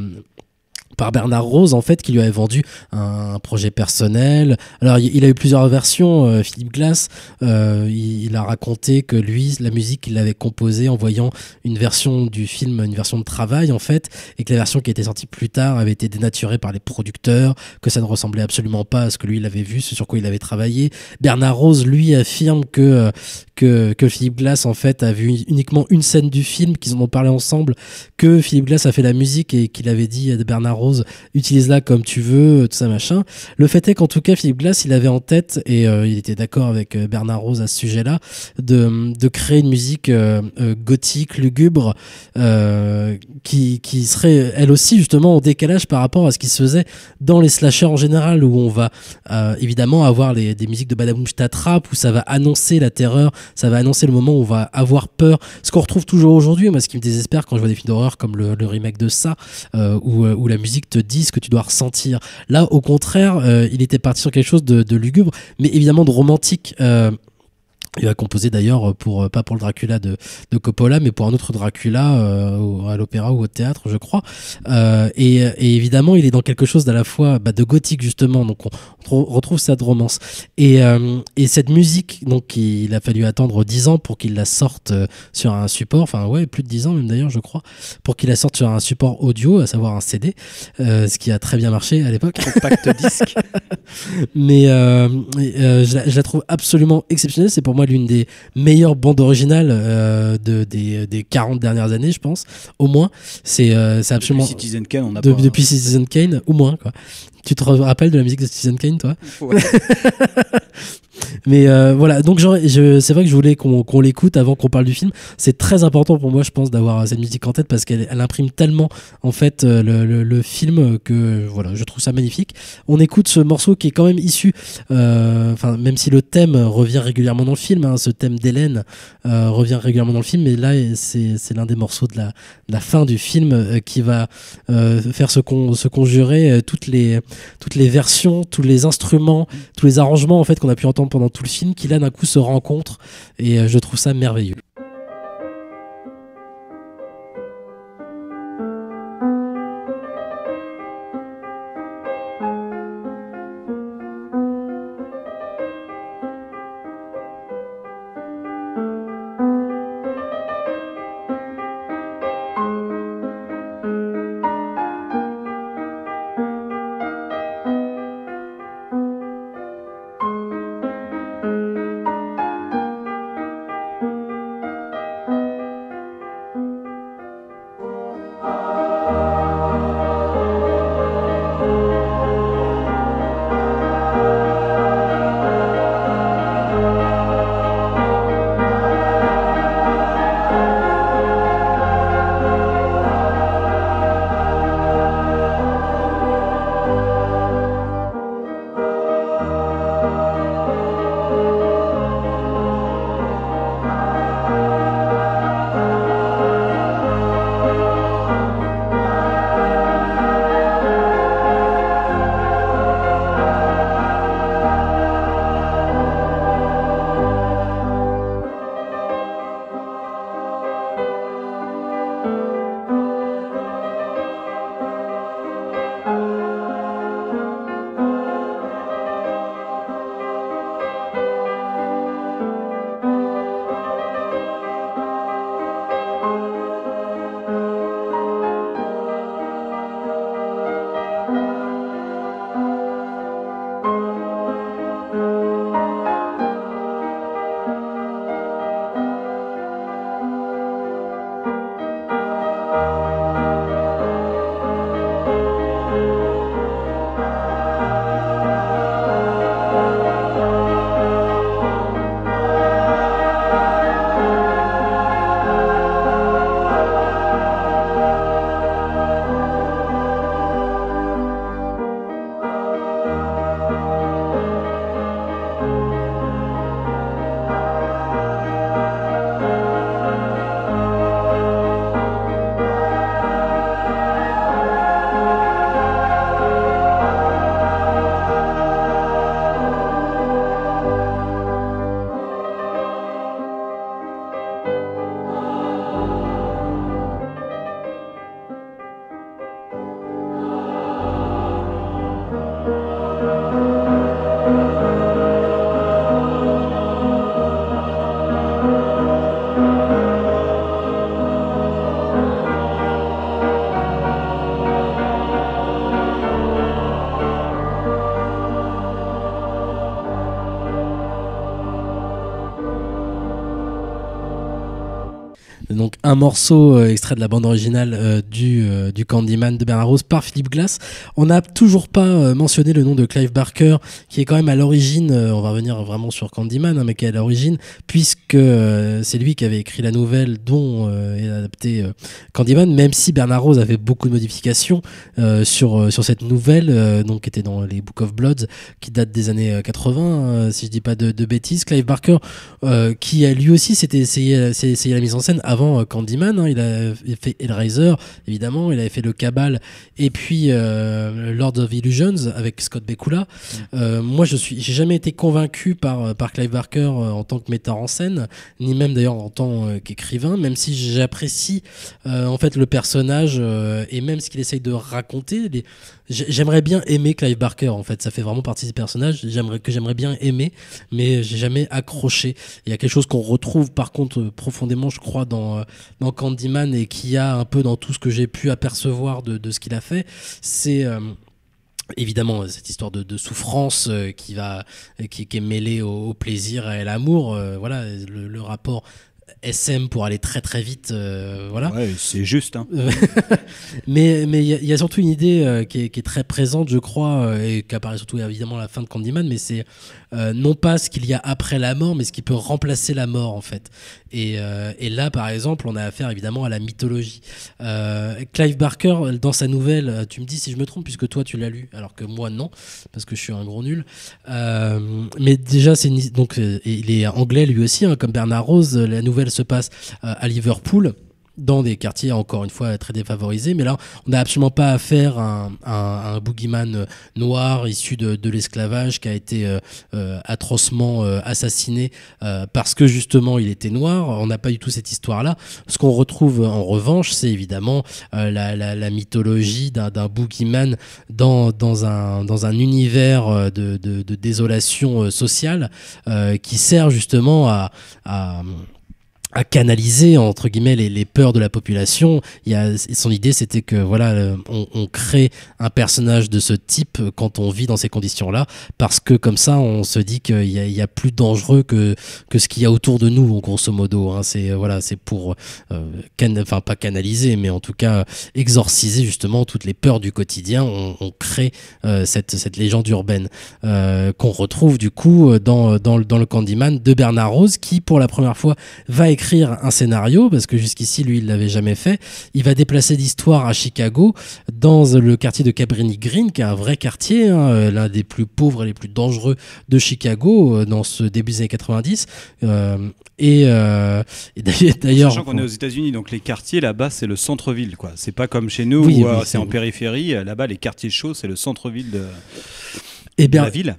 Bernard Rose en fait qui lui avait vendu un projet personnel. Alors il a eu plusieurs versions. Euh, Philippe Glass, euh, il, a raconté que lui, la musique, qu'il avait composée en voyant une version du film, une version de travail en fait, et que la version qui était sortie plus tard avait été dénaturée par les producteurs, que ça ne ressemblait absolument pas à ce que lui il avait vu, ce sur quoi il avait travaillé. Bernard Rose lui affirme que euh, que, que Philippe Glass en fait a vu uniquement une scène du film, qu'ils en ont parlé ensemble, que Philippe Glass a fait la musique et qu'il avait dit à Bernard Rose utilise-la comme tu veux, euh, tout ça machin. Le fait est qu'en tout cas, Philippe Glass, il avait en tête, et euh, il était d'accord avec euh, Bernard Rose à ce sujet-là, de, de, créer une musique gothique, lugubre, qui, qui, serait elle aussi justement en décalage par rapport à ce qui se faisait dans les slashers en général, où on va évidemment avoir les, des musiques de Badaboum t'attrape où ça va annoncer la terreur, ça va annoncer le moment où on va avoir peur, ce qu'on retrouve toujours aujourd'hui, moi ce qui me désespère quand je vois des films d'horreur comme le, remake de ça, ou où la musique te disent ce que tu dois ressentir. Là, au contraire, euh, il était parti sur quelque chose de, de lugubre, mais évidemment de romantique. Euh, il a composé d'ailleurs pour euh, pas pour le Dracula de, de, Coppola, mais pour un autre Dracula euh, à l'opéra ou au théâtre, je crois. Euh, et, évidemment, il est dans quelque chose d'à la fois bah, de gothique justement, donc on, retrouve ça de romance. Et, et, cette musique, donc il a fallu attendre 10 ans pour qu'il la sorte sur un support, enfin ouais, plus de 10 ans même d'ailleurs, je crois, pour qu'il la sorte sur un support audio, à savoir un CD, ce qui a très bien marché à l'époque. Compact disque. mais je la, je, la, trouve absolument exceptionnelle. C'est pour moi l'une des meilleures bandes originales euh, de, des, 40 dernières années, je pense, au moins. C'est euh, absolument. Depuis Citizen Kane, au moins, quoi. Tu te rappelles de la musique de Citizen Kane, toi Mais euh, voilà, donc c'est vrai que je voulais qu'on l'écoute avant qu'on parle du film. C'est très important pour moi, je pense, d'avoir cette musique en tête parce qu'elle imprime tellement en fait euh, le, film que voilà, je trouve ça magnifique. On écoute ce morceau qui est quand même issu, euh, enfin même si le thème revient régulièrement dans le film, hein, ce thème d'Hélène revient régulièrement dans le film, mais là c'est l'un des morceaux de la, la, fin du film qui va faire se, se conjurer toutes les toutes les versions, tous les instruments, tous les arrangements en fait qu'on a pu entendre pendant tout le film qui là d'un coup se rencontre et euh, je trouve ça merveilleux. donc un morceau euh, extrait de la bande originale euh, du, euh, du, Candyman de Bernard Rose par Philippe Glass. On n'a toujours pas mentionné le nom de Clive Barker, qui est quand même à l'origine, on va revenir vraiment sur Candyman, hein, mais qui est à l'origine, puisque c'est lui qui avait écrit la nouvelle dont est adapté Candyman, même si Bernard Rose avait beaucoup de modifications sur, sur cette nouvelle, donc qui était dans les Book of Bloods, qui date des années 80, si je dis pas de, bêtises. Clive Barker, qui lui aussi s'était essayé, essayé la mise en scène avant euh, Candyman. Hein, il a fait Hellraiser, évidemment. Il avait fait Le Cabal. Et puis euh, Lord of Illusions avec Scott Bakula. Mm. Euh, moi, je suis, j'ai jamais été convaincu par, par Clive Barker en tant que metteur en scène, ni même d'ailleurs en tant qu'écrivain, même si j'apprécie en fait le personnage et même ce qu'il essaye de raconter. J'aimerais bien aimer Clive Barker, en fait. Ça fait vraiment partie des personnages que j'aimerais bien aimer, mais j'ai jamais accroché. Il y a quelque chose qu'on retrouve, par contre, profondément, je crois, dans euh, dans, Candyman et qui a un peu dans tout ce que j'ai pu apercevoir de, ce qu'il a fait, c'est euh, évidemment euh, cette histoire de, souffrance qui va qui, est mêlée au, plaisir et à l'amour voilà le, rapport SM pour aller très très vite voilà c'est juste hein. mais mais il y, a surtout une idée qui, est, qui, est, très présente je crois et qui apparaît surtout évidemment à la fin de Candyman mais c'est euh, non pas ce qu'il y a après la mort, mais ce qui peut remplacer la mort en fait. Et, euh, là, par exemple, on a affaire évidemment à la mythologie. Euh, Clive Barker, dans sa nouvelle, tu me dis si je me trompe, puisque toi tu l'as lu, alors que moi non, parce que je suis un gros nul. mais déjà, c'est donc il est anglais lui aussi, hein, comme Bernard Rose. La nouvelle se passe à Liverpool dans des quartiers encore une fois très défavorisés. Mais là, on n'a absolument pas affaire à un, un boogeyman euh, noir issu de, l'esclavage qui a été euh, euh, atrocement assassiné parce que justement il était noir. On n'a pas du tout cette histoire-là. Ce qu'on retrouve en revanche, c'est évidemment la, mythologie d'un boogeyman dans, un, dans un univers de, désolation sociale qui sert justement à à canaliser entre guillemets les, les, peurs de la population. Il y a, son idée, c'était que voilà, euh, on, on, crée un personnage de ce type quand on vit dans ces conditions-là, parce que comme ça, on se dit qu'il y, y, a plus dangereux que que ce qu'il y a autour de nous, grosso modo. Hein. C'est euh, voilà, c'est pour, euh, can, enfin pas canaliser, mais en tout cas exorciser justement toutes les peurs du quotidien. On, on crée cette, cette légende urbaine qu'on retrouve du coup dans, dans, dans le Candyman de Bernard Rose, qui pour la première fois va écrire écrire un scénario, parce que jusqu'ici, lui, il l'avait jamais fait. Il va déplacer l'histoire à Chicago, dans le quartier de Cabrini Green, qui est un vrai quartier, hein, euh, l'un des plus pauvres et les plus dangereux de Chicago, euh, dans ce début des années 90. Euh, et, d'ailleurs. Sachant qu'on est aux États-Unis, donc les quartiers là-bas, c'est le centre-ville, quoi. C'est pas comme chez nous, où c'est en périphérie. Là-bas, les quartiers chauds, c'est le centre-ville de et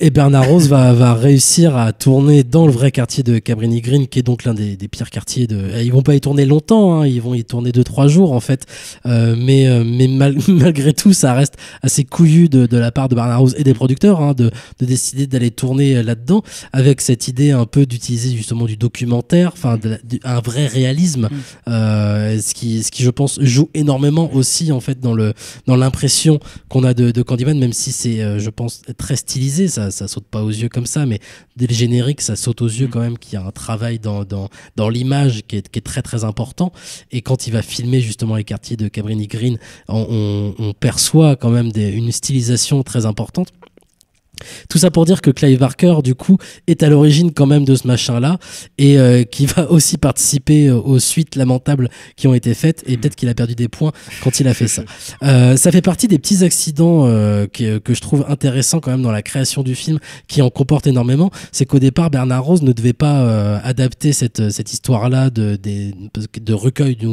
Et Bernard Rose va, va, réussir à tourner dans le vrai quartier de Cabrini Green, qui est donc l'un des, pires quartiers. De... Eh, ils vont pas y tourner longtemps, hein, ils vont y tourner 2-3 jours en fait. Euh, mais euh, mais malgré tout, ça reste assez couillu de, de, la part de Bernard Rose et des producteurs hein, de, de, décider d'aller tourner euh, là-dedans, avec cette idée un peu d'utiliser justement du documentaire, enfin un vrai réalisme, mm. euh, ce, qui, ce qui je pense joue énormément aussi en fait dans, le, dans l'impression qu'on a de, Candyman, même si c'est, euh, je pense, très stylisé, ça, ça saute pas aux yeux comme ça, mais dès le générique, ça saute aux yeux mm. quand même qu'il y a un travail dans, dans, l'image qui est, très très important. Et quand il va filmer justement les quartiers de Cabrini Green, on, perçoit quand même une stylisation très importante. Tout ça pour dire que Clive Barker, du coup, est à l'origine quand même de ce machin-là et euh, qui va aussi participer euh, aux suites lamentables qui ont été faites et hmm. peut-être qu'il a perdu des points quand il a fait ça. Euh, ça fait partie des petits accidents que, je trouve intéressants quand même dans la création du film qui en comporte énormément. C'est qu'au départ, Bernard Rose ne devait pas adapter cette, histoire-là de, de, recueil du,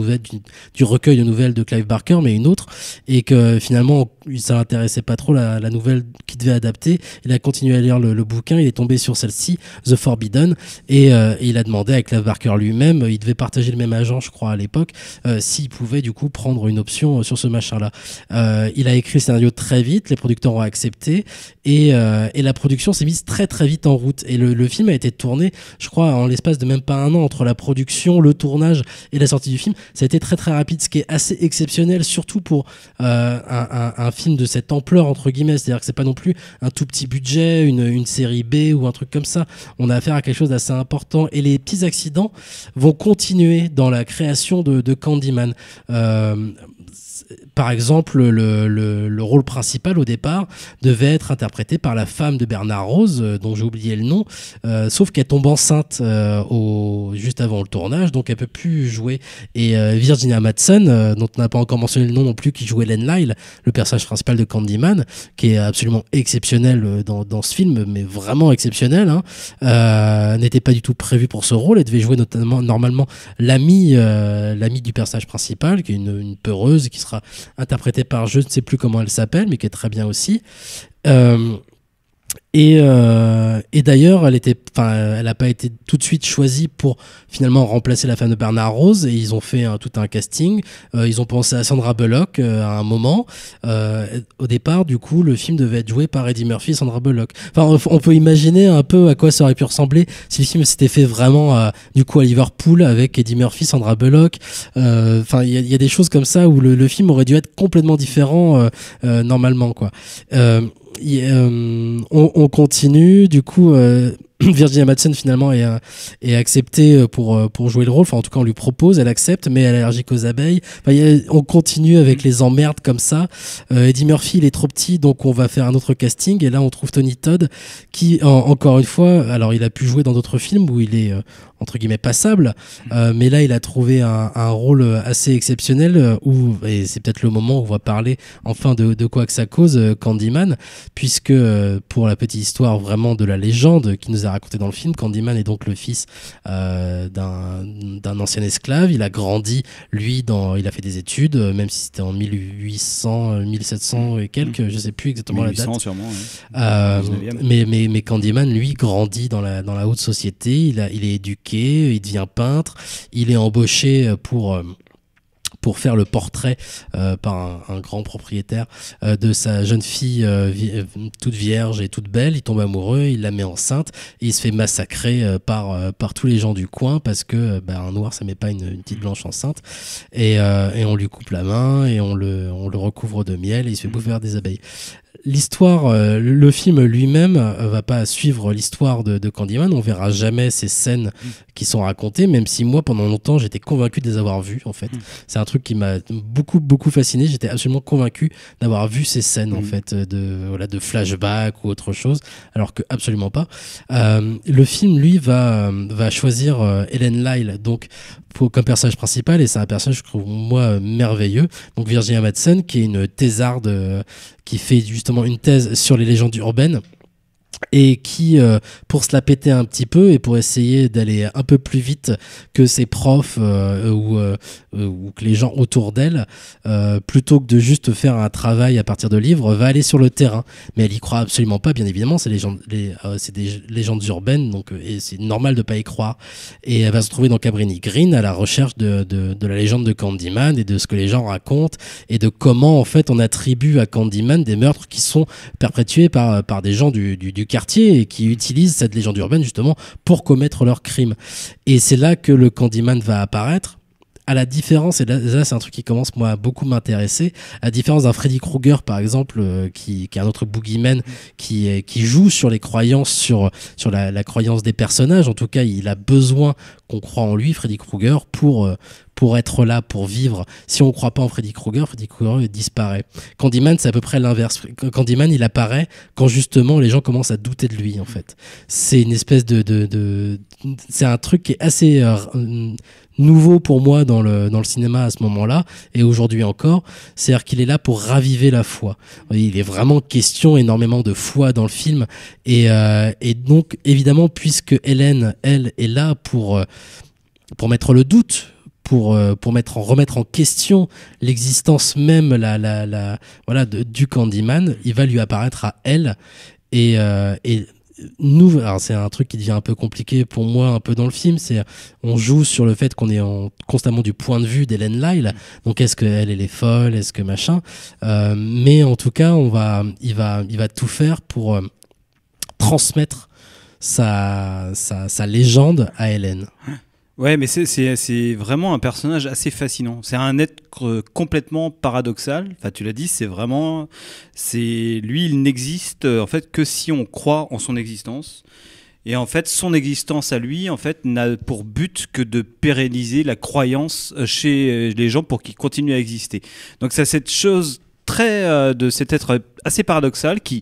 recueil de nouvelles de Clive Barker, mais une autre et que finalement, ça l'intéressait pas trop la, la nouvelle qu'il devait adapter il a continué à lire le, bouquin, il est tombé sur celle-ci, The Forbidden, et, euh, il a demandé à Clive Barker lui-même, euh, il devait partager le même agent, je crois, à l'époque, euh, s'il pouvait du coup prendre une option sur ce machin-là. il a écrit le scénario très vite, les producteurs ont accepté, et, la production s'est mise très très vite en route. Et le, film a été tourné, je crois, en l'espace de même pas un an entre la production, le tournage et la sortie du film. Ça a été très très rapide, ce qui est assez exceptionnel, surtout pour un, un film de cette ampleur entre guillemets. C'est-à-dire que c'est pas non plus un tout petit budget, une, série B ou un truc comme ça. On a affaire à quelque chose d'assez important. Et les petits accidents vont continuer dans la création de, Candyman. Euh, par exemple, le, le, rôle principal au départ devait être interprété par la femme de Bernard Rose, euh, dont j'ai oublié le nom, euh, sauf qu'elle tombe enceinte euh, au, juste avant le tournage, donc elle peut plus jouer. Et Virginia Madsen, dont on n'a pas encore mentionné le nom non plus, qui jouait Len Lyle, le personnage principal de Candyman, qui est absolument exceptionnel dans, dans ce film, mais vraiment exceptionnel, hein, n'était pas du tout prévu pour ce rôle. Elle devait jouer notamment normalement l'ami l'ami du personnage principal, qui est une, une peureuse qui sera interprétée par je ne sais plus comment elle s'appelle, mais qui est très bien aussi. Euh, et, euh, et d'ailleurs, elle était, elle n'a pas été tout de suite choisie pour finalement remplacer la femme de Bernard Rose. Et ils ont fait tout un casting. Euh, ils ont pensé à Sandra Bullock euh, à un moment. Euh, au départ, du coup, le film devait être joué par Eddie Murphy et Sandra Bullock. Enfin, on, peut imaginer un peu à quoi ça aurait pu ressembler si le film s'était fait vraiment, du coup, à Liverpool avec Eddie Murphy, Sandra Bullock. Enfin, il y, y, a des choses comme ça où le, le film aurait dû être complètement différent normalement, quoi. Euh, euh, on, continue, du coup. Euh, Virginia Madsen finalement est, euh, acceptée pour, jouer le rôle, enfin en tout cas on lui propose, elle accepte, mais elle est allergique aux abeilles. on continue avec mm. les emmerdes comme ça. Eddie Murphy il est trop petit donc on va faire un autre casting et là on trouve Tony Todd qui encore une fois, alors il a pu jouer dans d'autres films où il est entre guillemets passable, euh, mais là il a trouvé un, rôle assez exceptionnel euh, où et c'est peut-être le moment où on va parler enfin de, de quoi que ça cause euh, Candyman, puisque pour la petite histoire vraiment de la légende qui nous a raconté dans le film, Candyman est donc le fils d'un ancien esclave. Il a grandi lui dans, il a fait des études, même si c'était en 1800, 1700 et quelques, je sais plus exactement la date. mais, mais mais Candyman lui grandit dans la dans la haute société. Il a, il est éduqué il devient peintre, il est embauché euh, pour euh, pour faire le portrait euh, par un, grand propriétaire de sa jeune fille toute vierge et toute belle. Il tombe amoureux, il la met enceinte il se fait massacrer par, par tous les gens du coin parce que bah, un noir ça met pas une, petite blanche enceinte et, on lui coupe la main et on le, on le recouvre de miel et il se fait mmh. bouffer des abeilles l'histoire, euh, le film lui-même euh, va pas suivre l'histoire de, Candyman. On verra jamais ces scènes mm. qui sont racontées, même si moi, pendant longtemps, j'étais convaincu de les avoir vues. En fait, mm. c'est un truc qui m'a beaucoup, beaucoup fasciné. J'étais absolument convaincu d'avoir vu ces scènes, en mm. fait, euh, de voilà, de flashback ou autre chose, alors que absolument pas. le film, lui, va va choisir Helen Lyle, donc pour, comme personnage principal, et c'est un personnage que je trouve moi merveilleux. Donc Virginia Madsen, qui est une thésarde qui fait justement une thèse sur les légendes urbaines et qui, euh, pour se la péter un petit peu et pour essayer d'aller un peu plus vite que ses profs euh, ou, euh, ou, que les gens autour d'elle, plutôt que de juste faire un travail à partir de livres, va aller sur le terrain. Mais elle y croit absolument pas, bien évidemment, c'est les, c'est des légendes urbaines, donc et c'est normal de pas y croire. Et elle va se trouver dans Cabrini Green à la recherche de, de, la légende de Candyman et de ce que les gens racontent et de comment en fait on attribue à Candyman des meurtres qui sont perpétués par, par des gens du, du, du quartier et qui utilisent cette légende urbaine justement pour commettre leurs crimes. Et c'est là que le Candyman va apparaître à la différence, et là, c'est un truc qui commence moi à beaucoup m'intéresser, à la différence d'un Freddy Krueger par exemple, euh, qui, qui, est un autre boogeyman mm. qui, euh, qui joue sur les croyances, sur, sur la, la croyance des personnages, en tout cas il a besoin qu'on croit en lui, Freddy Krueger, pour, euh, pour être là, pour vivre. Si on ne croit pas en Freddy Krueger, Freddy Krueger disparaît. Candyman, c'est à peu près l'inverse. Candyman, il apparaît quand justement les gens commencent à douter de lui, en fait. C'est une espèce de. c'est un truc qui est assez euh, nouveau pour moi dans le, dans le cinéma à ce moment-là, et aujourd'hui encore. C'est-à-dire qu'il est là pour raviver la foi. Il est vraiment question énormément de foi dans le film. Et, euh, et donc, évidemment, puisque Hélène, elle, est là pour. Euh, pour mettre le doute pour, euh, pour mettre en, remettre en question l'existence même la, la, voilà, de, du Candyman, il va lui apparaître à elle. Et, euh, et nous, c'est un truc qui devient un peu compliqué pour moi, un peu dans le film, c'est on joue sur le fait qu'on est en, constamment du point de vue d'Hélène Lyle. Donc est-ce qu'elle, elle est folle, est-ce que machin. Euh, mais en tout cas, on va, il, va, il va tout faire pour transmettre sa, sa, sa légende à Hélène. Ouais, mais c'est vraiment un personnage assez fascinant. C'est un être euh, complètement paradoxal. Enfin, tu l'as dit, c'est vraiment. c'est Lui, il n'existe euh, en fait que si on croit en son existence. Et en fait, son existence à lui, en fait, n'a pour but que de pérenniser la croyance euh, chez les gens pour qu'ils continuent à exister. Donc, c'est cette chose très de cet être assez paradoxal qui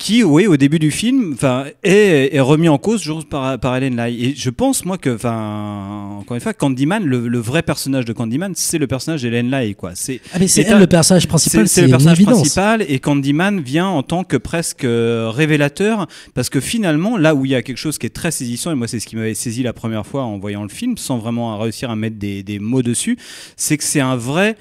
qui, oui, au début du film, enfin, est, remis en cause par, par Helen Lai. Et je pense, moi, que, enfin, encore une fois, Candyman, le, vrai personnage de Candyman, c'est le personnage d'Helen Lai, quoi. C'est ah, elle le personnage principal. C'est le personnage principal, et Candyman vient en tant que presque euh, révélateur, parce que finalement, là où il y a quelque chose qui est très saisissant, et moi, c'est ce qui m'avait saisi la première fois en voyant le film, sans vraiment réussir à mettre des, des mots dessus, c'est que c'est un vrai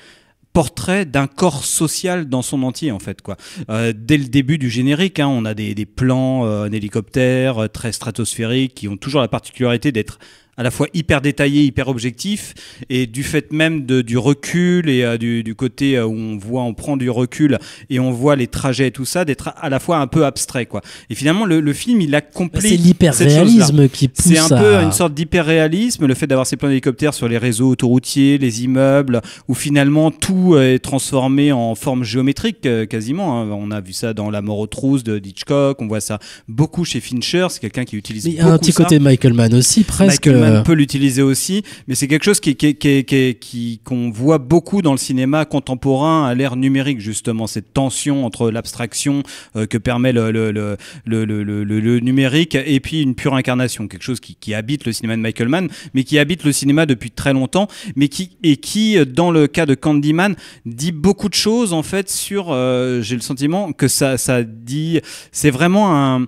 portrait d'un corps social dans son entier en fait quoi. Euh, dès le début du générique, hein, on a des, plans en euh, hélicoptère, euh, très stratosphériques qui ont toujours la particularité d'être à la fois hyper détaillé, hyper objectif, et du fait même de, du recul et euh, du, côté euh, où on voit, on prend du recul et on voit les trajets et tout ça, d'être à la fois un peu abstrait, quoi. Et finalement, le, film, il accomplit. Bah, c'est l'hyper-réalisme qui pousse. C'est un peu une sorte d'hyper-réalisme, le fait d'avoir ces plans d'hélicoptère sur les réseaux autoroutiers, les immeubles, où finalement tout euh, est transformé en forme géométrique quasiment. Hein. On a vu ça dans La mort aux trousses de Hitchcock, on voit ça beaucoup chez Fincher, c'est quelqu'un qui utilise. y a un petit côté Michael Mann aussi, presque. Euh. On peut l'utiliser aussi, mais c'est quelque chose qui qu'on qui, qui, voit beaucoup dans le cinéma contemporain à l'ère numérique justement cette tension entre l'abstraction euh, que permet le, le, numérique et puis une pure incarnation, quelque chose qui, habite le cinéma de Michael Mann, mais qui habite le cinéma depuis très longtemps, mais qui et qui euh, dans le cas de Candyman dit beaucoup de choses en fait sur j'ai le sentiment que ça ça dit c'est vraiment un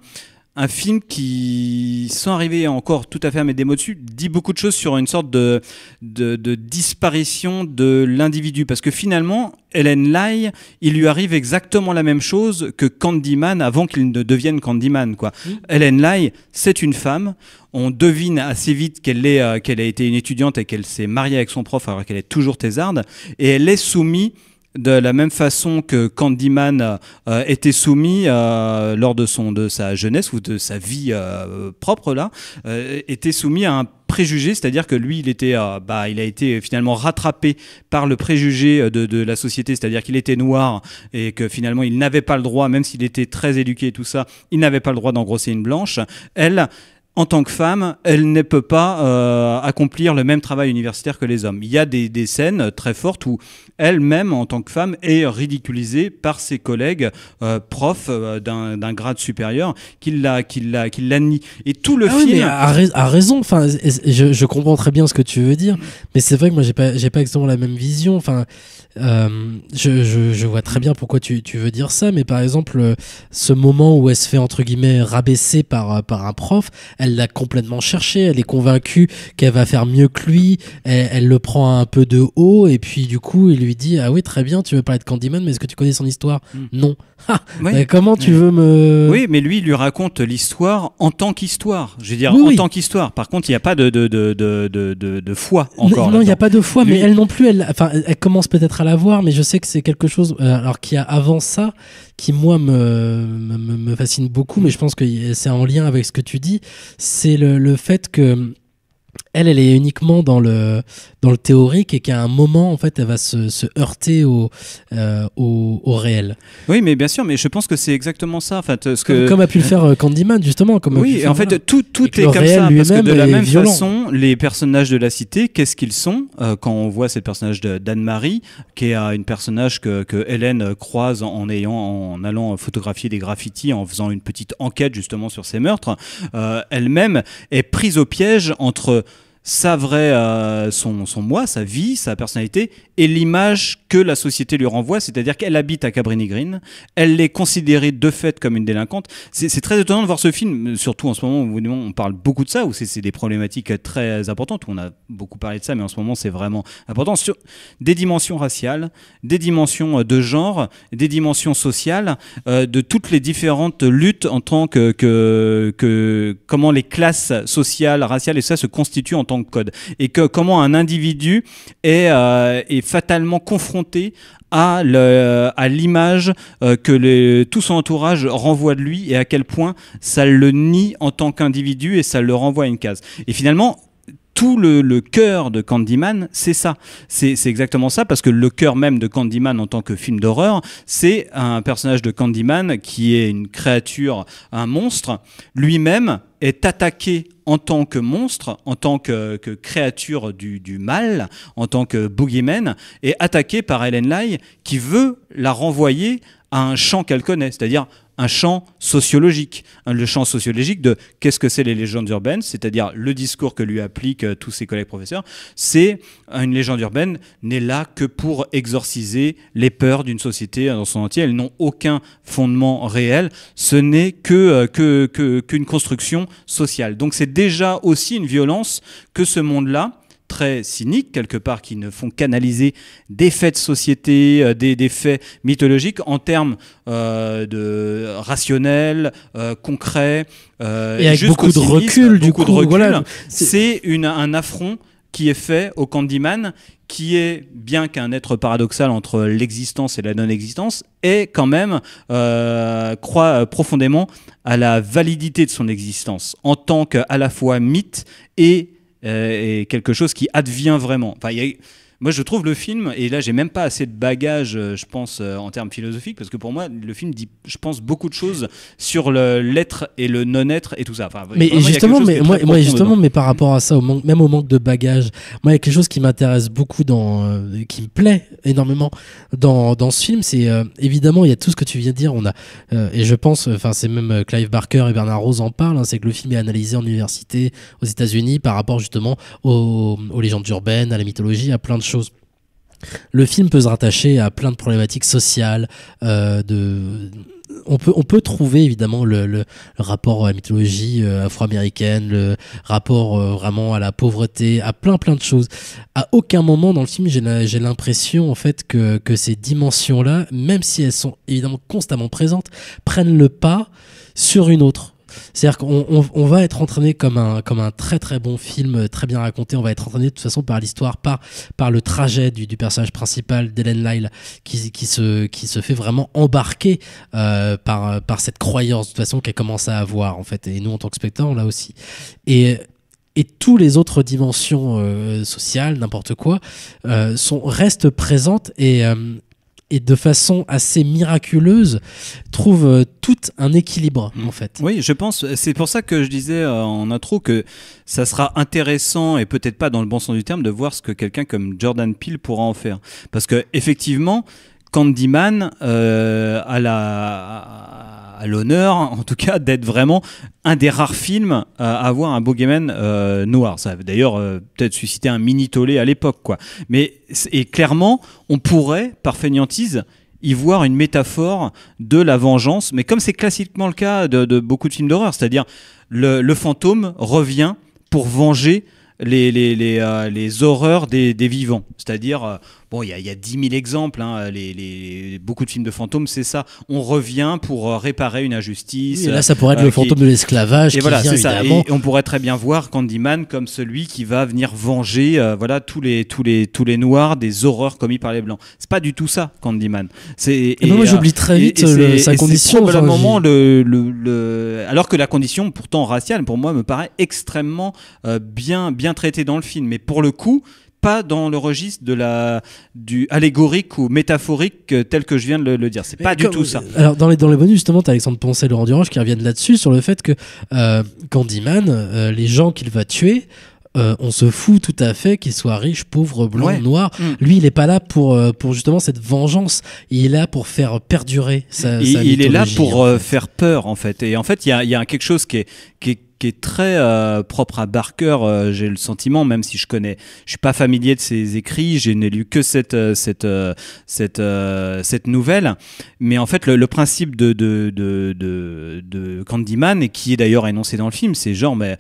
un film qui, sans arriver encore tout à fait à mes des dessus, dit beaucoup de choses sur une sorte de, disparition de l'individu. Parce que finalement, Hélène Lai, il lui arrive exactement la même chose que Candyman avant qu'il ne devienne Candyman. Quoi. Helen Lai, c'est une femme. On devine assez vite qu'elle euh, qu'elle a été une étudiante et qu'elle s'est mariée avec son prof alors qu'elle est toujours thésarde. Et elle est soumise de la même façon que Candyman euh, était soumis euh, lors de, son, de sa jeunesse ou de sa vie euh, propre là, était soumis à un préjugé, c'est-à-dire que lui, il était, bah, il a été finalement rattrapé par le préjugé de, de la société, c'est-à-dire qu'il était noir et que finalement il n'avait pas le droit, même s'il était très éduqué et tout ça, il n'avait pas le droit d'engrosser une blanche. Elle, en tant que femme, elle ne peut pas euh, accomplir le même travail universitaire que les hommes. Il y a des, scènes très fortes où elle-même, en tant que femme, est ridiculisée par ses collègues euh, profs euh, d'un grade supérieur qui la, qui la, qui Et tout le ah film... a, raison, enfin, je, comprends très bien ce que tu veux dire, mm. mais c'est vrai que moi, j'ai pas, pas exactement la même vision. Enfin, je, vois très bien pourquoi tu, veux dire ça, mais par exemple, ce moment où elle se fait, entre guillemets, rabaisser par, par un prof, elle l'a complètement cherché, elle est convaincue qu'elle va faire mieux que lui, elle, le prend un peu de haut, et puis du coup, il lui dit Ah oui, très bien, tu veux parler de Candyman, mais est-ce que tu connais son histoire hmm. Non. Ah, comment tu veux me. Oui, mais lui, il lui raconte l'histoire en tant qu'histoire. Je veux dire, en tant qu'histoire. Par contre, il n'y a pas de, de, de, foi encore. Non, il n'y a pas de foi, mais elle non plus, elle, elle commence peut-être à l'avoir, mais je sais que c'est quelque chose, euh, alors qu'il a avant ça, qui moi me, me, fascine beaucoup, mais je pense que c'est en lien avec ce que tu dis, c'est le fait que elle, elle est uniquement dans le, dans le théorique et qu'à un moment, en fait, elle va se, heurter euh, au, au, réel. Oui, mais bien sûr, mais je pense que c'est exactement ça. En fait, ce que... comme, a pu le faire euh, Candyman, justement. Comme oui, en fait, tout, tout est comme ça. Parce que de la même façon, les personnages de la cité, qu'est-ce qu'ils sont euh, Quand on voit ces personnages d'Anne-Marie, qui est une personnage que, que, Hélène croise en, ayant, en allant photographier des graffitis, en faisant une petite enquête justement sur ces meurtres, elle-même est prise au piège entre sa vraie, euh, son, son, moi, sa vie, sa personnalité et l'image que la société lui renvoie, c'est-à-dire qu'elle habite à Cabrini Green, elle est considérée de fait comme une délinquante. C'est très étonnant de voir ce film, surtout en ce moment où on parle beaucoup de ça, où c'est des problématiques très importantes, où on a beaucoup parlé de ça, mais en ce moment c'est vraiment important, sur des dimensions raciales, des dimensions euh, de genre, des dimensions sociales, euh, de toutes les différentes luttes en tant que, que, que comment les classes sociales, raciales et ça se constituent en code. Et que comment un individu est, euh, fatalement confronté à l'image euh, que tout son entourage renvoie de lui et à quel point ça le nie en tant qu'individu et ça le renvoie à une case. Et finalement, tout le, cœur de Candyman, c'est ça. C'est exactement ça, parce que le cœur même de Candyman en tant que film d'horreur, c'est un personnage de Candyman qui est une créature, un monstre, lui-même est attaqué en tant que monstre, en tant que, créature du, mal, en tant que boogeyman, et attaqué par Ellen Lai qui veut la renvoyer à un champ qu'elle connaît, c'est-à-dire un champ sociologique, le champ sociologique de qu'est-ce que c'est les légendes urbaines, c'est-à-dire le discours que lui appliquent euh, tous ses collègues professeurs, c'est euh, une légende urbaine n'est là que pour exorciser les peurs d'une société dans son entier, elles n'ont aucun fondement réel, ce n'est que euh, qu'une que, construction sociale. Donc c'est déjà aussi une violence que ce monde-là très cyniques, quelque part, qui ne font qu'analyser des faits de société, euh, des, des faits mythologiques en termes euh, de rationnels, euh, concrets. et avec beaucoup de recul, du coup. C'est un affront qui est fait au Candyman, qui est, bien qu'un être paradoxal entre l'existence et la non-existence, est quand même, croit profondément à la validité de son existence, en tant qu'à la fois mythe et euh, et quelque chose qui advient vraiment. Moi, je trouve le film, et là, j'ai même pas assez de bagages, euh, je pense, euh, en termes philosophiques, parce que pour moi, le film dit, je pense, beaucoup de choses sur l'être et le non-être et tout ça. mais justement, mais moi, justement, mais par rapport à ça, au même au manque de bagages, moi, il y a quelque chose qui m'intéresse beaucoup dans, euh, qui me plaît énormément dans, dans ce film, c'est évidemment, il y a tout ce que tu viens de dire. On a, et je pense, enfin, c'est même Clive Barker et Bernard Rose en parlent, hein, c'est que le film est analysé en université aux États-Unis par rapport justement aux, aux légendes urbaines, à la mythologie, à plein de choses le film peut se rattacher à plein de problématiques sociales, euh, on peut, trouver évidemment le, rapport à la mythologie euh, afro-américaine, le rapport euh, vraiment à la pauvreté, à plein plein de choses. À aucun moment dans le film, j'ai l'impression en fait que, que ces dimensions-là, même si elles sont évidemment constamment présentes, prennent le pas sur une autre. C'est-à-dire qu'on va être entraîné comme un, comme un très très bon film, euh, très bien raconté. On va être entraîné de toute façon par l'histoire, par, par le trajet du, personnage principal d'Hélène Lyle qui, qui, se, qui se fait vraiment embarquer euh, par, euh, par cette croyance de toute façon qu'elle commence à avoir en fait. Et nous en tant que spectateurs, là aussi. Et, et toutes les autres dimensions sociales, n'importe quoi, sont, restent présentes et, et de façon assez miraculeuse trouve euh, tout un équilibre mm. en fait. Oui, je pense. C'est pour ça que je disais euh, en intro que ça sera intéressant et peut-être pas dans le bon sens du terme de voir ce que quelqu'un comme Jordan Peele pourra en faire, parce que effectivement Candyman euh, à la à l'honneur, en tout cas, d'être vraiment un des rares films à avoir un Bogeyman euh, noir. Ça a d'ailleurs euh, peut-être suscité un mini tollé à l'époque, quoi. Mais et clairement, on pourrait, par feignantise, y voir une métaphore de la vengeance, mais comme c'est classiquement le cas de, beaucoup de films d'horreur, c'est-à-dire le, fantôme revient pour venger les, les, les, euh, les horreurs des, des vivants, c'est-à-dire euh, Bon, il y, y, a 10 000 exemples. Hein, les, les, beaucoup de films de fantômes, c'est ça. On revient pour euh, réparer une injustice. et là, euh, ça pourrait être euh, le fantôme de l'esclavage. Et qui voilà, c'est ça. Et on pourrait très bien voir Candyman comme celui qui va venir venger voilà, tous, les, tous, les, tous les Noirs des horreurs commis par les Blancs. C'est pas du tout ça, Candyman. Ah bah et, et non, moi, j'oublie très vite sa condition. Probablement moment, le, le, le, alors que la condition, pourtant raciale, pour moi, me paraît extrêmement bien, bien traitée dans le film. Mais pour le coup, pas dans le registre de la, du allégorique ou métaphorique euh, tel que je viens de le, dire. C'est pas du tout ça. Alors, dans les, dans les bonus, justement, tu Alexandre Ponce et Laurent Durange qui reviennent là-dessus sur le fait que euh, Candyman, euh, les gens qu'il va tuer, euh, on se fout tout à fait qu'il soient riche, pauvre, blond, noirs. noir. Mm. Lui, il n'est pas là pour, pour justement cette vengeance. Il est là pour faire perdurer sa, il, il est là pour faire peur, en fait. Et en fait, il y a, y a, quelque chose qui est, qui est qui est très euh, propre à Barker, euh, j'ai le sentiment, même si je connais, je suis pas familier de ses écrits, je n'ai lu que cette, euh, cette, cette, cette nouvelle. Mais en fait, le, principe de, de, de, de, Candyman, et qui est d'ailleurs énoncé dans le film, c'est genre, mais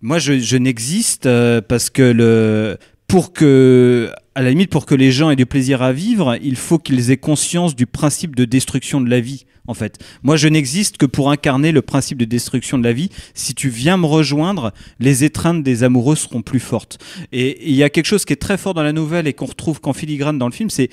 moi, je, je n'existe parce que le, pour que, à la limite, pour que les gens aient du plaisir à vivre, il faut qu'ils aient conscience du principe de destruction de la vie en fait. Moi, je n'existe que pour incarner le principe de destruction de la vie. Si tu viens me rejoindre, les étreintes des amoureux seront plus fortes. Et il y a quelque chose qui est très fort dans la nouvelle et qu'on retrouve qu'en filigrane dans le film, c'est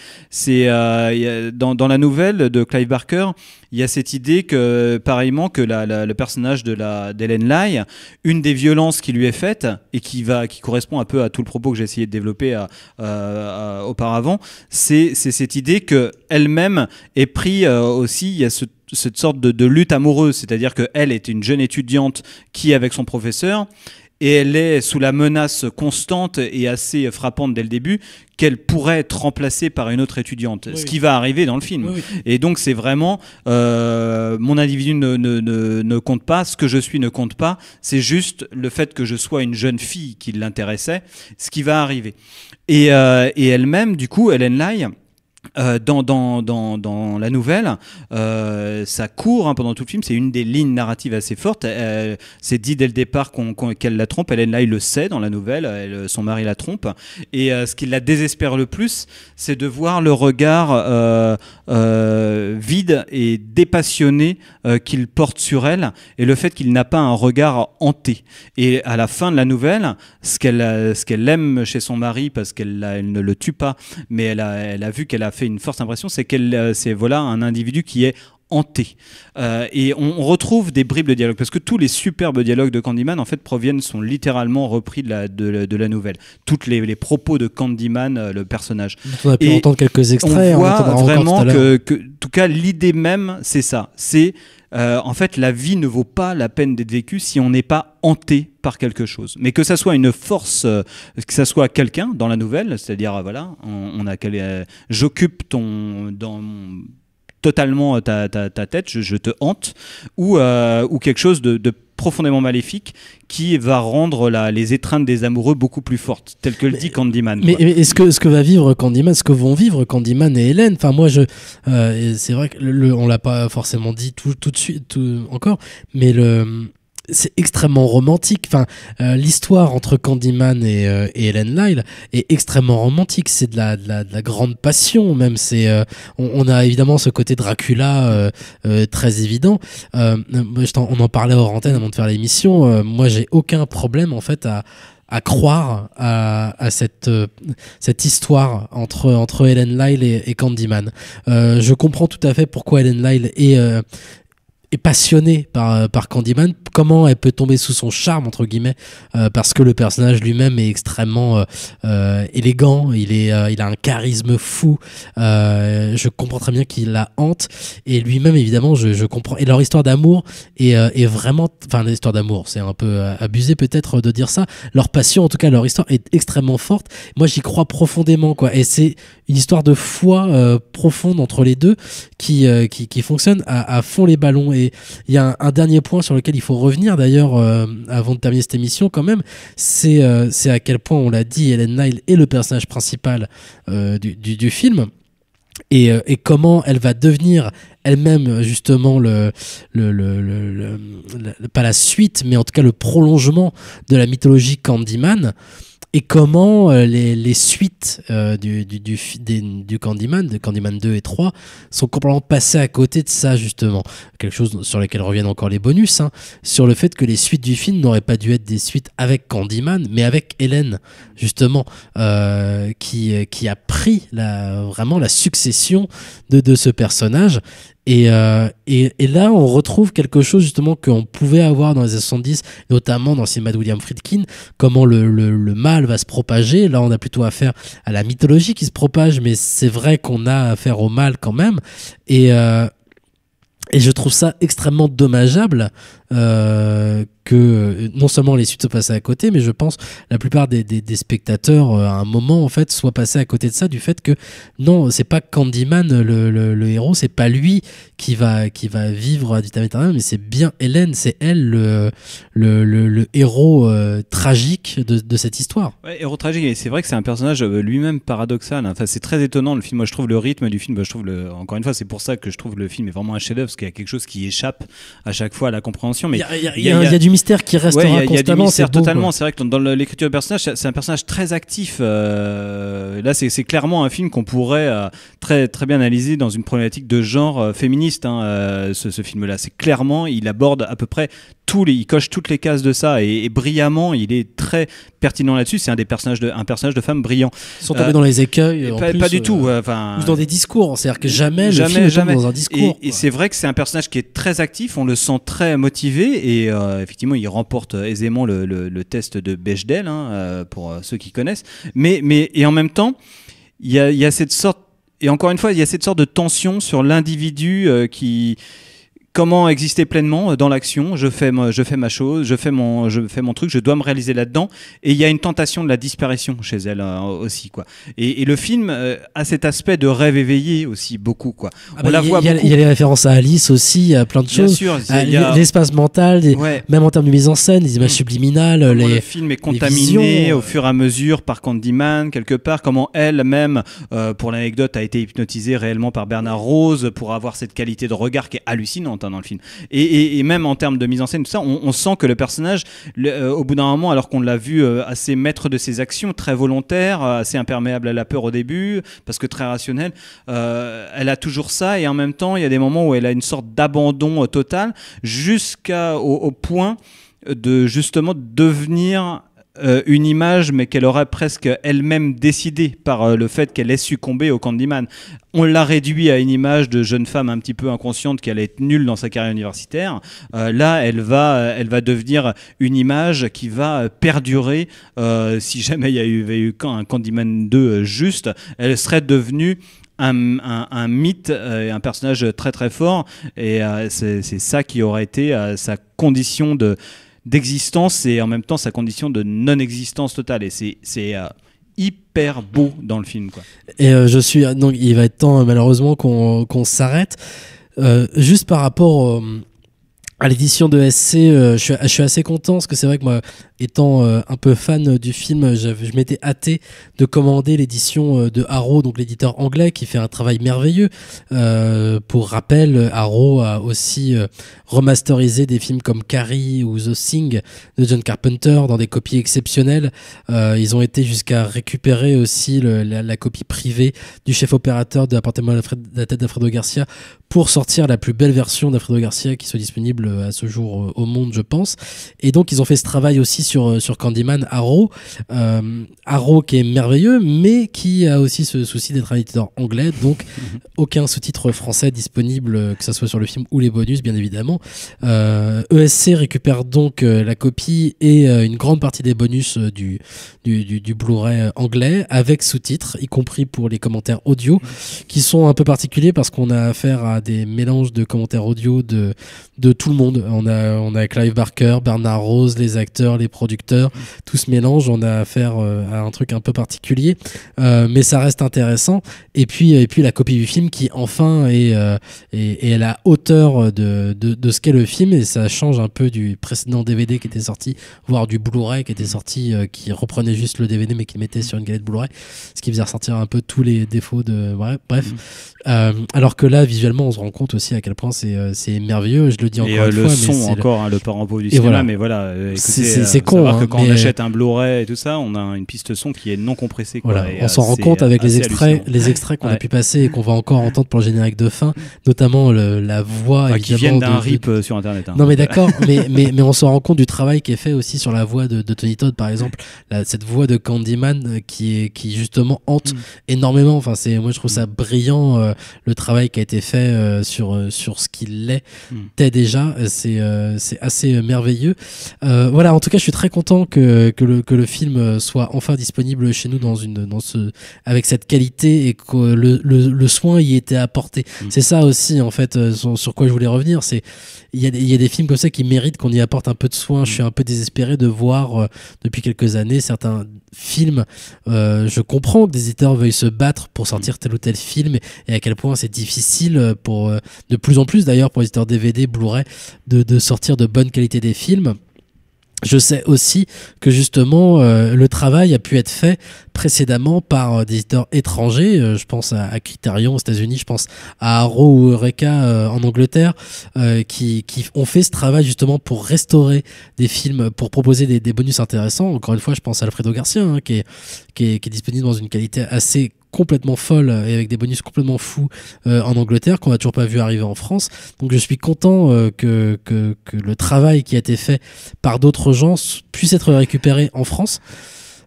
euh, dans, dans, la nouvelle de Clive Barker, il y a cette idée que, pareillement, que le personnage de la d'Hélène Lai, une des violences qui lui est faite et qui va, qui correspond un peu à tout le propos que j'ai essayé de développer euh, euh, euh, auparavant, c'est cette idée que elle-même est prise aussi. Il y a cette sorte de, de lutte amoureuse, c'est-à-dire qu'elle est une jeune étudiante qui, avec son professeur, et elle est sous la menace constante et assez frappante dès le début qu'elle pourrait être remplacée par une autre étudiante, ce qui va arriver dans le film. et donc c'est vraiment euh, mon individu ne, compte pas, ce que je suis ne compte pas, c'est juste le fait que je sois une jeune fille qui l'intéressait, ce qui va arriver. Et, euh, elle-même, du coup, Ellen Lai, euh, dans, dans, dans, dans, la nouvelle, euh, ça court hein, pendant tout le film, c'est une des lignes narratives assez fortes. Euh, c'est dit dès le départ qu'elle la trompe, Hélène là, il le sait dans la nouvelle, son mari la trompe. Et ce qui la désespère le plus, c'est de voir le regard vide et dépassionné qu'il porte sur elle et le fait qu'il n'a pas un regard hanté. Et à la fin de la nouvelle, ce qu'elle qu'elle aime chez son mari, parce qu'elle elle ne le tue pas, mais elle elle a vu qu'elle a fait une forte impression, c'est qu'elle, euh, c'est voilà un individu qui est hanté. Euh, et on retrouve des bribes de dialogue, parce que tous les superbes dialogues de Candyman, en fait, proviennent, sont littéralement repris de la, de, la nouvelle. Toutes les, propos de Candyman, euh, le personnage. On a pu entendre quelques extraits. Hein, on voit vraiment que, que, en tout cas, l'idée même, c'est ça. C'est euh, en fait, la vie ne vaut pas la peine d'être vécue si on n'est pas hanté par quelque chose. Mais que ça soit une force, euh, que ça soit quelqu'un dans la nouvelle, c'est-à-dire, euh, voilà, on, a, j'occupe ton, dans totalement euh, ta, tête, je, te hante, ou, euh, ou quelque chose de, profondément maléfique qui va rendre les étreintes des amoureux beaucoup plus fortes, tel que le dit Candyman. Mais, est-ce que ce que va vivre Candyman, ce que vont vivre Candyman et Hélène Enfin moi je, euh, c'est vrai que le, on l'a pas forcément dit tout, de suite encore, mais le c'est extrêmement romantique. Enfin, euh, l'histoire entre Candyman et, euh, Helen Lyle est extrêmement romantique. C'est de la, grande passion même. C'est euh, on, a évidemment ce côté Dracula euh, très évident. on en parlait hors antenne avant de faire l'émission. moi, j'ai aucun problème en fait à, croire à, cette, cette histoire entre, entre Helen Lyle et, Candyman. je comprends tout à fait pourquoi Helen Lyle est, est passionnée par, euh, par Candyman, comment elle peut tomber sous son charme, entre guillemets, euh, parce que le personnage lui-même est extrêmement euh, élégant, il, est, il a un charisme fou, je comprends très bien qu'il la hante, et lui-même, évidemment, je, je, comprends. Et leur histoire d'amour est, est, vraiment, enfin, l'histoire d'amour, c'est un peu abusé peut-être de dire ça, leur passion, en tout cas, leur histoire est extrêmement forte. Moi, j'y crois profondément, quoi, et c'est une histoire de foi profonde entre les deux qui, qui, qui fonctionne à, à fond les ballons. Et il y a un, dernier point sur lequel il faut revenir d'ailleurs euh, avant de terminer cette émission quand même, c'est euh, à quel point on l'a dit, Helen Nile est le personnage principal euh, du, film. Et, comment elle va devenir elle-même justement pas la suite, mais en tout cas le prolongement de la mythologie Candyman et comment euh, les, suites euh, du, du, du, du, Candyman, de Candyman 2 et 3, sont complètement passées à côté de ça, justement. Quelque chose sur lequel reviennent encore les bonus, hein. sur le fait que les suites du film n'auraient pas dû être des suites avec Candyman, mais avec Hélène, justement, euh, qui, qui a pris la, vraiment la succession de, de ce personnage et, euh, et, et, là, on retrouve quelque chose justement qu'on pouvait avoir dans les années 70, notamment dans le cinéma de William Friedkin, comment le, le, le, mal va se propager. Là, on a plutôt affaire à la mythologie qui se propage, mais c'est vrai qu'on a affaire au mal quand même. Et, euh, et je trouve ça extrêmement dommageable euh, que euh, non seulement les suites sont passées à côté, mais je pense la plupart des, spectateurs euh, à un moment en fait soient passés à côté de ça du fait que non, c'est pas Candyman le, le, le héros, c'est pas lui qui va qui va vivre à vitam mais c'est bien Hélène, c'est elle le le, le héros euh, tragique de, cette histoire. Ouais, héros tragique et c'est vrai que c'est un personnage lui-même paradoxal. Hein. Enfin, c'est très étonnant le film. Moi, je trouve le rythme du film, je trouve encore une fois, c'est pour ça que je trouve le film est vraiment un chef-d'œuvre parce qu'il y a quelque chose qui échappe à chaque fois à la compréhension. Mais il y a du mystère qui restera constamment. totalement. C'est vrai que dans l'écriture du personnage, c'est un personnage très actif. Euh, là, c'est clairement un film qu'on pourrait euh, très, très bien analyser dans une problématique de genre euh, féministe. Hein, ce, ce film-là, c'est clairement, il aborde à peu près il coche toutes les cases de ça et, brillamment, il est très pertinent là-dessus. C'est un des personnages de, un personnage de femme brillant. Ils sont tombés euh, dans les écueils. pas, du tout. Euh, enfin, ou dans des discours. Hein. C'est-à-dire que jamais, jamais, jamais. dans un discours. Et, c'est vrai que c'est un personnage qui est très actif. On le sent très motivé et euh, effectivement, il remporte aisément le, test de Bechdel hein, pour ceux qui connaissent. Mais, mais et en même temps, il y a, cette sorte et encore une fois, il y a cette sorte de tension sur l'individu qui comment exister pleinement euh, dans l'action je fais, je fais ma chose, je fais, mon, je fais mon truc, je dois me réaliser là-dedans. Et il y a une tentation de la disparition chez elle hein, aussi. quoi. Et, le film euh, a cet aspect de rêve éveillé aussi beaucoup. quoi. Ah On bah, la voit Il y, a les références à Alice aussi, à plein de Bien choses. Sûr, ah, a... L'espace mental, même en termes de mise en scène, des images mm. subliminales. les... Le film est contaminé au fur et à mesure par Candyman, quelque part. Comment elle-même, euh, pour l'anecdote, a été hypnotisée réellement par Bernard Rose pour avoir cette qualité de regard qui est hallucinante dans le film. Et, même en termes de mise en scène, tout ça, on, sent que le personnage, euh, au bout d'un moment, alors qu'on l'a vu euh, assez maître de ses actions, très volontaire, euh, assez imperméable à la peur au début, parce que très rationnel, elle a toujours ça. Et en même temps, il y a des moments où elle a une sorte d'abandon total, jusqu'au au point de justement devenir euh, une image, mais qu'elle aurait presque elle-même décidée par euh, le fait qu'elle ait succombé au Candyman. On l'a réduit à une image de jeune femme un petit peu inconsciente qui allait être nulle dans sa carrière universitaire. Euh, là, elle va, elle va devenir une image qui va perdurer. si jamais il y avait eu un Candyman 2 juste, elle serait devenue un, mythe et un personnage très très fort et c'est ça qui aurait été sa condition de d'existence et en même temps sa condition de non-existence totale. Et c'est euh, hyper beau dans le film. Quoi. Et euh, je suis euh, donc il va être temps malheureusement qu'on s'arrête. juste par rapport à l'édition de SC, euh, je, suis, assez content parce que c'est vrai que moi, étant euh, un peu fan euh, du film, je, m'étais hâté de commander l'édition de Arrow, donc l'éditeur anglais qui fait un travail merveilleux. pour rappel, Arrow a aussi remasterisé des films comme Carrie ou The Sing de John Carpenter dans des copies exceptionnelles. ils ont été jusqu'à récupérer aussi la, copie privée du chef opérateur de la, la tête d'Alfredo Garcia pour sortir la plus belle version d'Alfredo Garcia qui soit disponible euh, à ce jour euh, au monde, je pense. Et donc, ils ont fait ce travail aussi sur, euh, sur Candyman, Arrow. Arrow qui est merveilleux, mais qui a aussi ce souci d'être un éditeur anglais. Donc, mhm. aucun sous-titre français disponible, que ce soit sur le film ou les bonus, bien évidemment. ESC e récupère donc la copie et une grande partie des bonus du, du, Blu-ray anglais avec sous-titres, y compris pour les commentaires audio, qui sont un peu particuliers parce qu'on a affaire à des mélanges de commentaires audio de, de tout le monde on a, on a Clive Barker, Bernard Rose, les acteurs, les producteurs, tout se mélange. On a affaire euh, à un truc un peu particulier, euh, mais ça reste intéressant. Et puis, et puis la copie du film qui enfin est, euh, est, à la hauteur de, de, ce qu'est le film et ça change un peu du précédent DVD qui était sorti, voire du Blu-ray qui était sorti, qui reprenait juste le DVD mais qui mettait sur une galette Blu-ray, ce qui faisait ressortir un peu tous les défauts de. Bref. Mm. alors que là, visuellement, on se rend compte aussi à quel point c'est merveilleux. Je le dis encore le son encore, hein, le... Hein, en du cinéma, voilà. mais voilà. Euh, euh, c'est con. que hein, quand on achète un Blu-ray et tout ça, on a une piste son qui est non compressée. voilà. on s'en rend compte avec les extraits, les extraits qu'on a pu passer et qu'on va encore entendre pour le générique de fin, notamment la voix. qui vient d'un rip euh, sur Internet. Hein. Non, mais d'accord, mais, mais, on s'en rend compte du travail qui est fait aussi sur la voix de, Tony Todd, par exemple, cette voix de Candyman qui, est, qui justement hante mm. énormément. Enfin, c'est, moi, je trouve mm. ça brillant le travail qui a été fait sur, sur ce qu'il est, mm. tu déjà. Euh, c'est euh, C'est assez euh, merveilleux. voilà, en tout cas, je suis très content que, que, le, que le film soit enfin disponible chez nous dans une, dans ce, avec cette qualité et que le, le, soin y était apporté. Mm. C'est ça aussi, en fait, sur, quoi je voulais revenir. C'est il y, y, a des films comme ça qui méritent qu'on y apporte un peu de soin. Je mm. suis un peu désespéré de voir depuis quelques années certains films. je comprends que des éditeurs veuillent se battre pour mm. sortir tel ou tel film et à quel point c'est difficile pour de plus en plus d'ailleurs pour les éditeurs DVD, Blu-ray de, sortir de bonne qualité des films. Je sais aussi que justement euh, le travail a pu être fait précédemment par euh, des éditeurs étrangers. Euh, je pense à, Criterion aux États-Unis, je pense à Arrow ou Eureka en Angleterre, qui, ont fait ce travail justement pour restaurer des films, pour proposer des, bonus intéressants. Encore une fois, je pense à Alfredo Garcia, hein, qui, est, disponible dans une qualité assez complètement folle et avec des bonus complètement fous euh, en Angleterre qu'on n'a toujours pas vu arriver en France. Donc je suis content euh, que, que, que, le travail qui a été fait par d'autres gens puisse être récupéré en France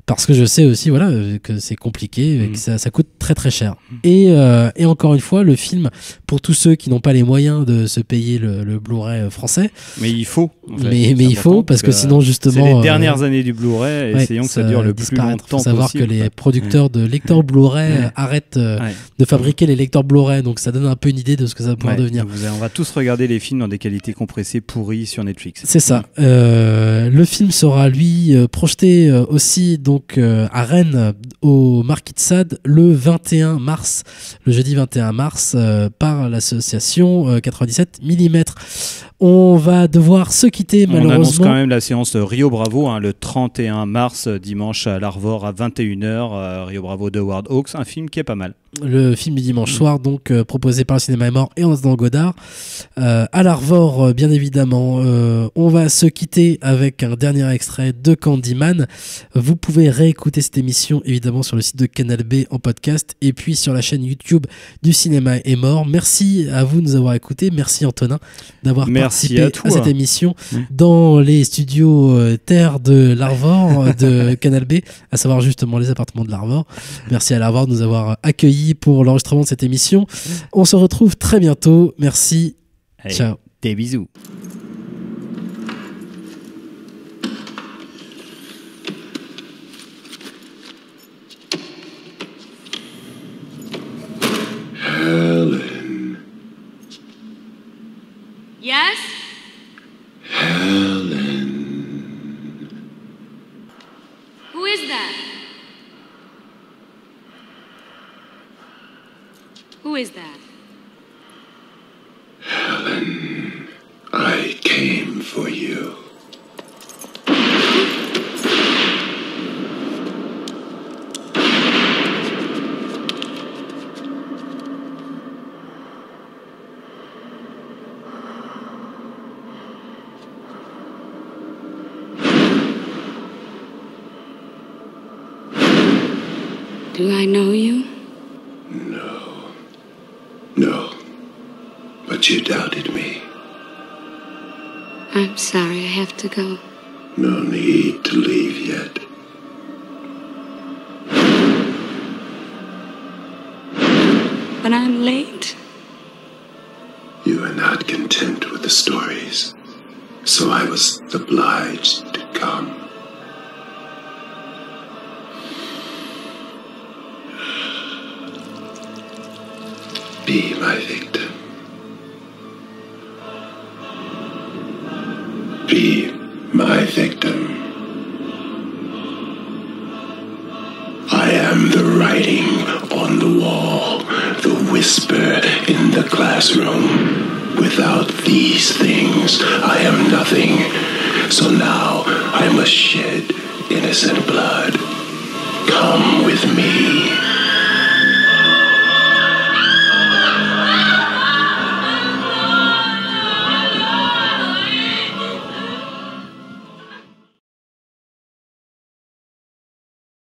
parce que je sais aussi voilà que c'est compliqué et mm. que ça, coûte très très cher mm. euh, et, encore une fois le film pour tous ceux qui n'ont pas les moyens de se payer le, Blu-ray euh, français mais il faut mais, il faut parce que, sinon euh, justement c'est les dernières années du Blu-ray essayons que ça, dure le plus longtemps faut savoir que les producteurs de mm. lecteurs Blu-ray arrêtent de fabriquer les lecteurs Blu-ray donc ça donne un peu une idée de ce que ça pourrait devenir on va tous regarder les films dans des qualités compressées pourries sur Netflix c'est ça le film sera lui projeté aussi dans donc euh, à Rennes au Marquis de Sade le 21 mars, le jeudi 21 mars euh, par l'association 97 euh, mm. On va devoir se quitter malheureusement. On annonce quand même la séance de Rio Bravo hein, le 31 mars dimanche à l'Arvor à 21h Rio Bravo de Ward Hawks, un film qui est pas mal le film du dimanche mm. soir, donc euh, proposé par le cinéma est mort et dans Godard. Euh, à l'Arvor, euh, bien évidemment. on va se quitter avec un dernier extrait de Candyman. Vous pouvez réécouter cette émission évidemment sur le site de Canal B en podcast et puis sur la chaîne YouTube du cinéma est mort. Merci à vous de nous avoir écoutés. Merci Antonin d'avoir participé à, cette émission mm. dans les studios Terre de l'Arvor de Canal B, à savoir justement les appartements de l'Arvor. Merci à l'Arvor de nous avoir accueillis pour l'enregistrement de cette émission. On se retrouve très bientôt. Merci. Ciao. Des bisous. is that?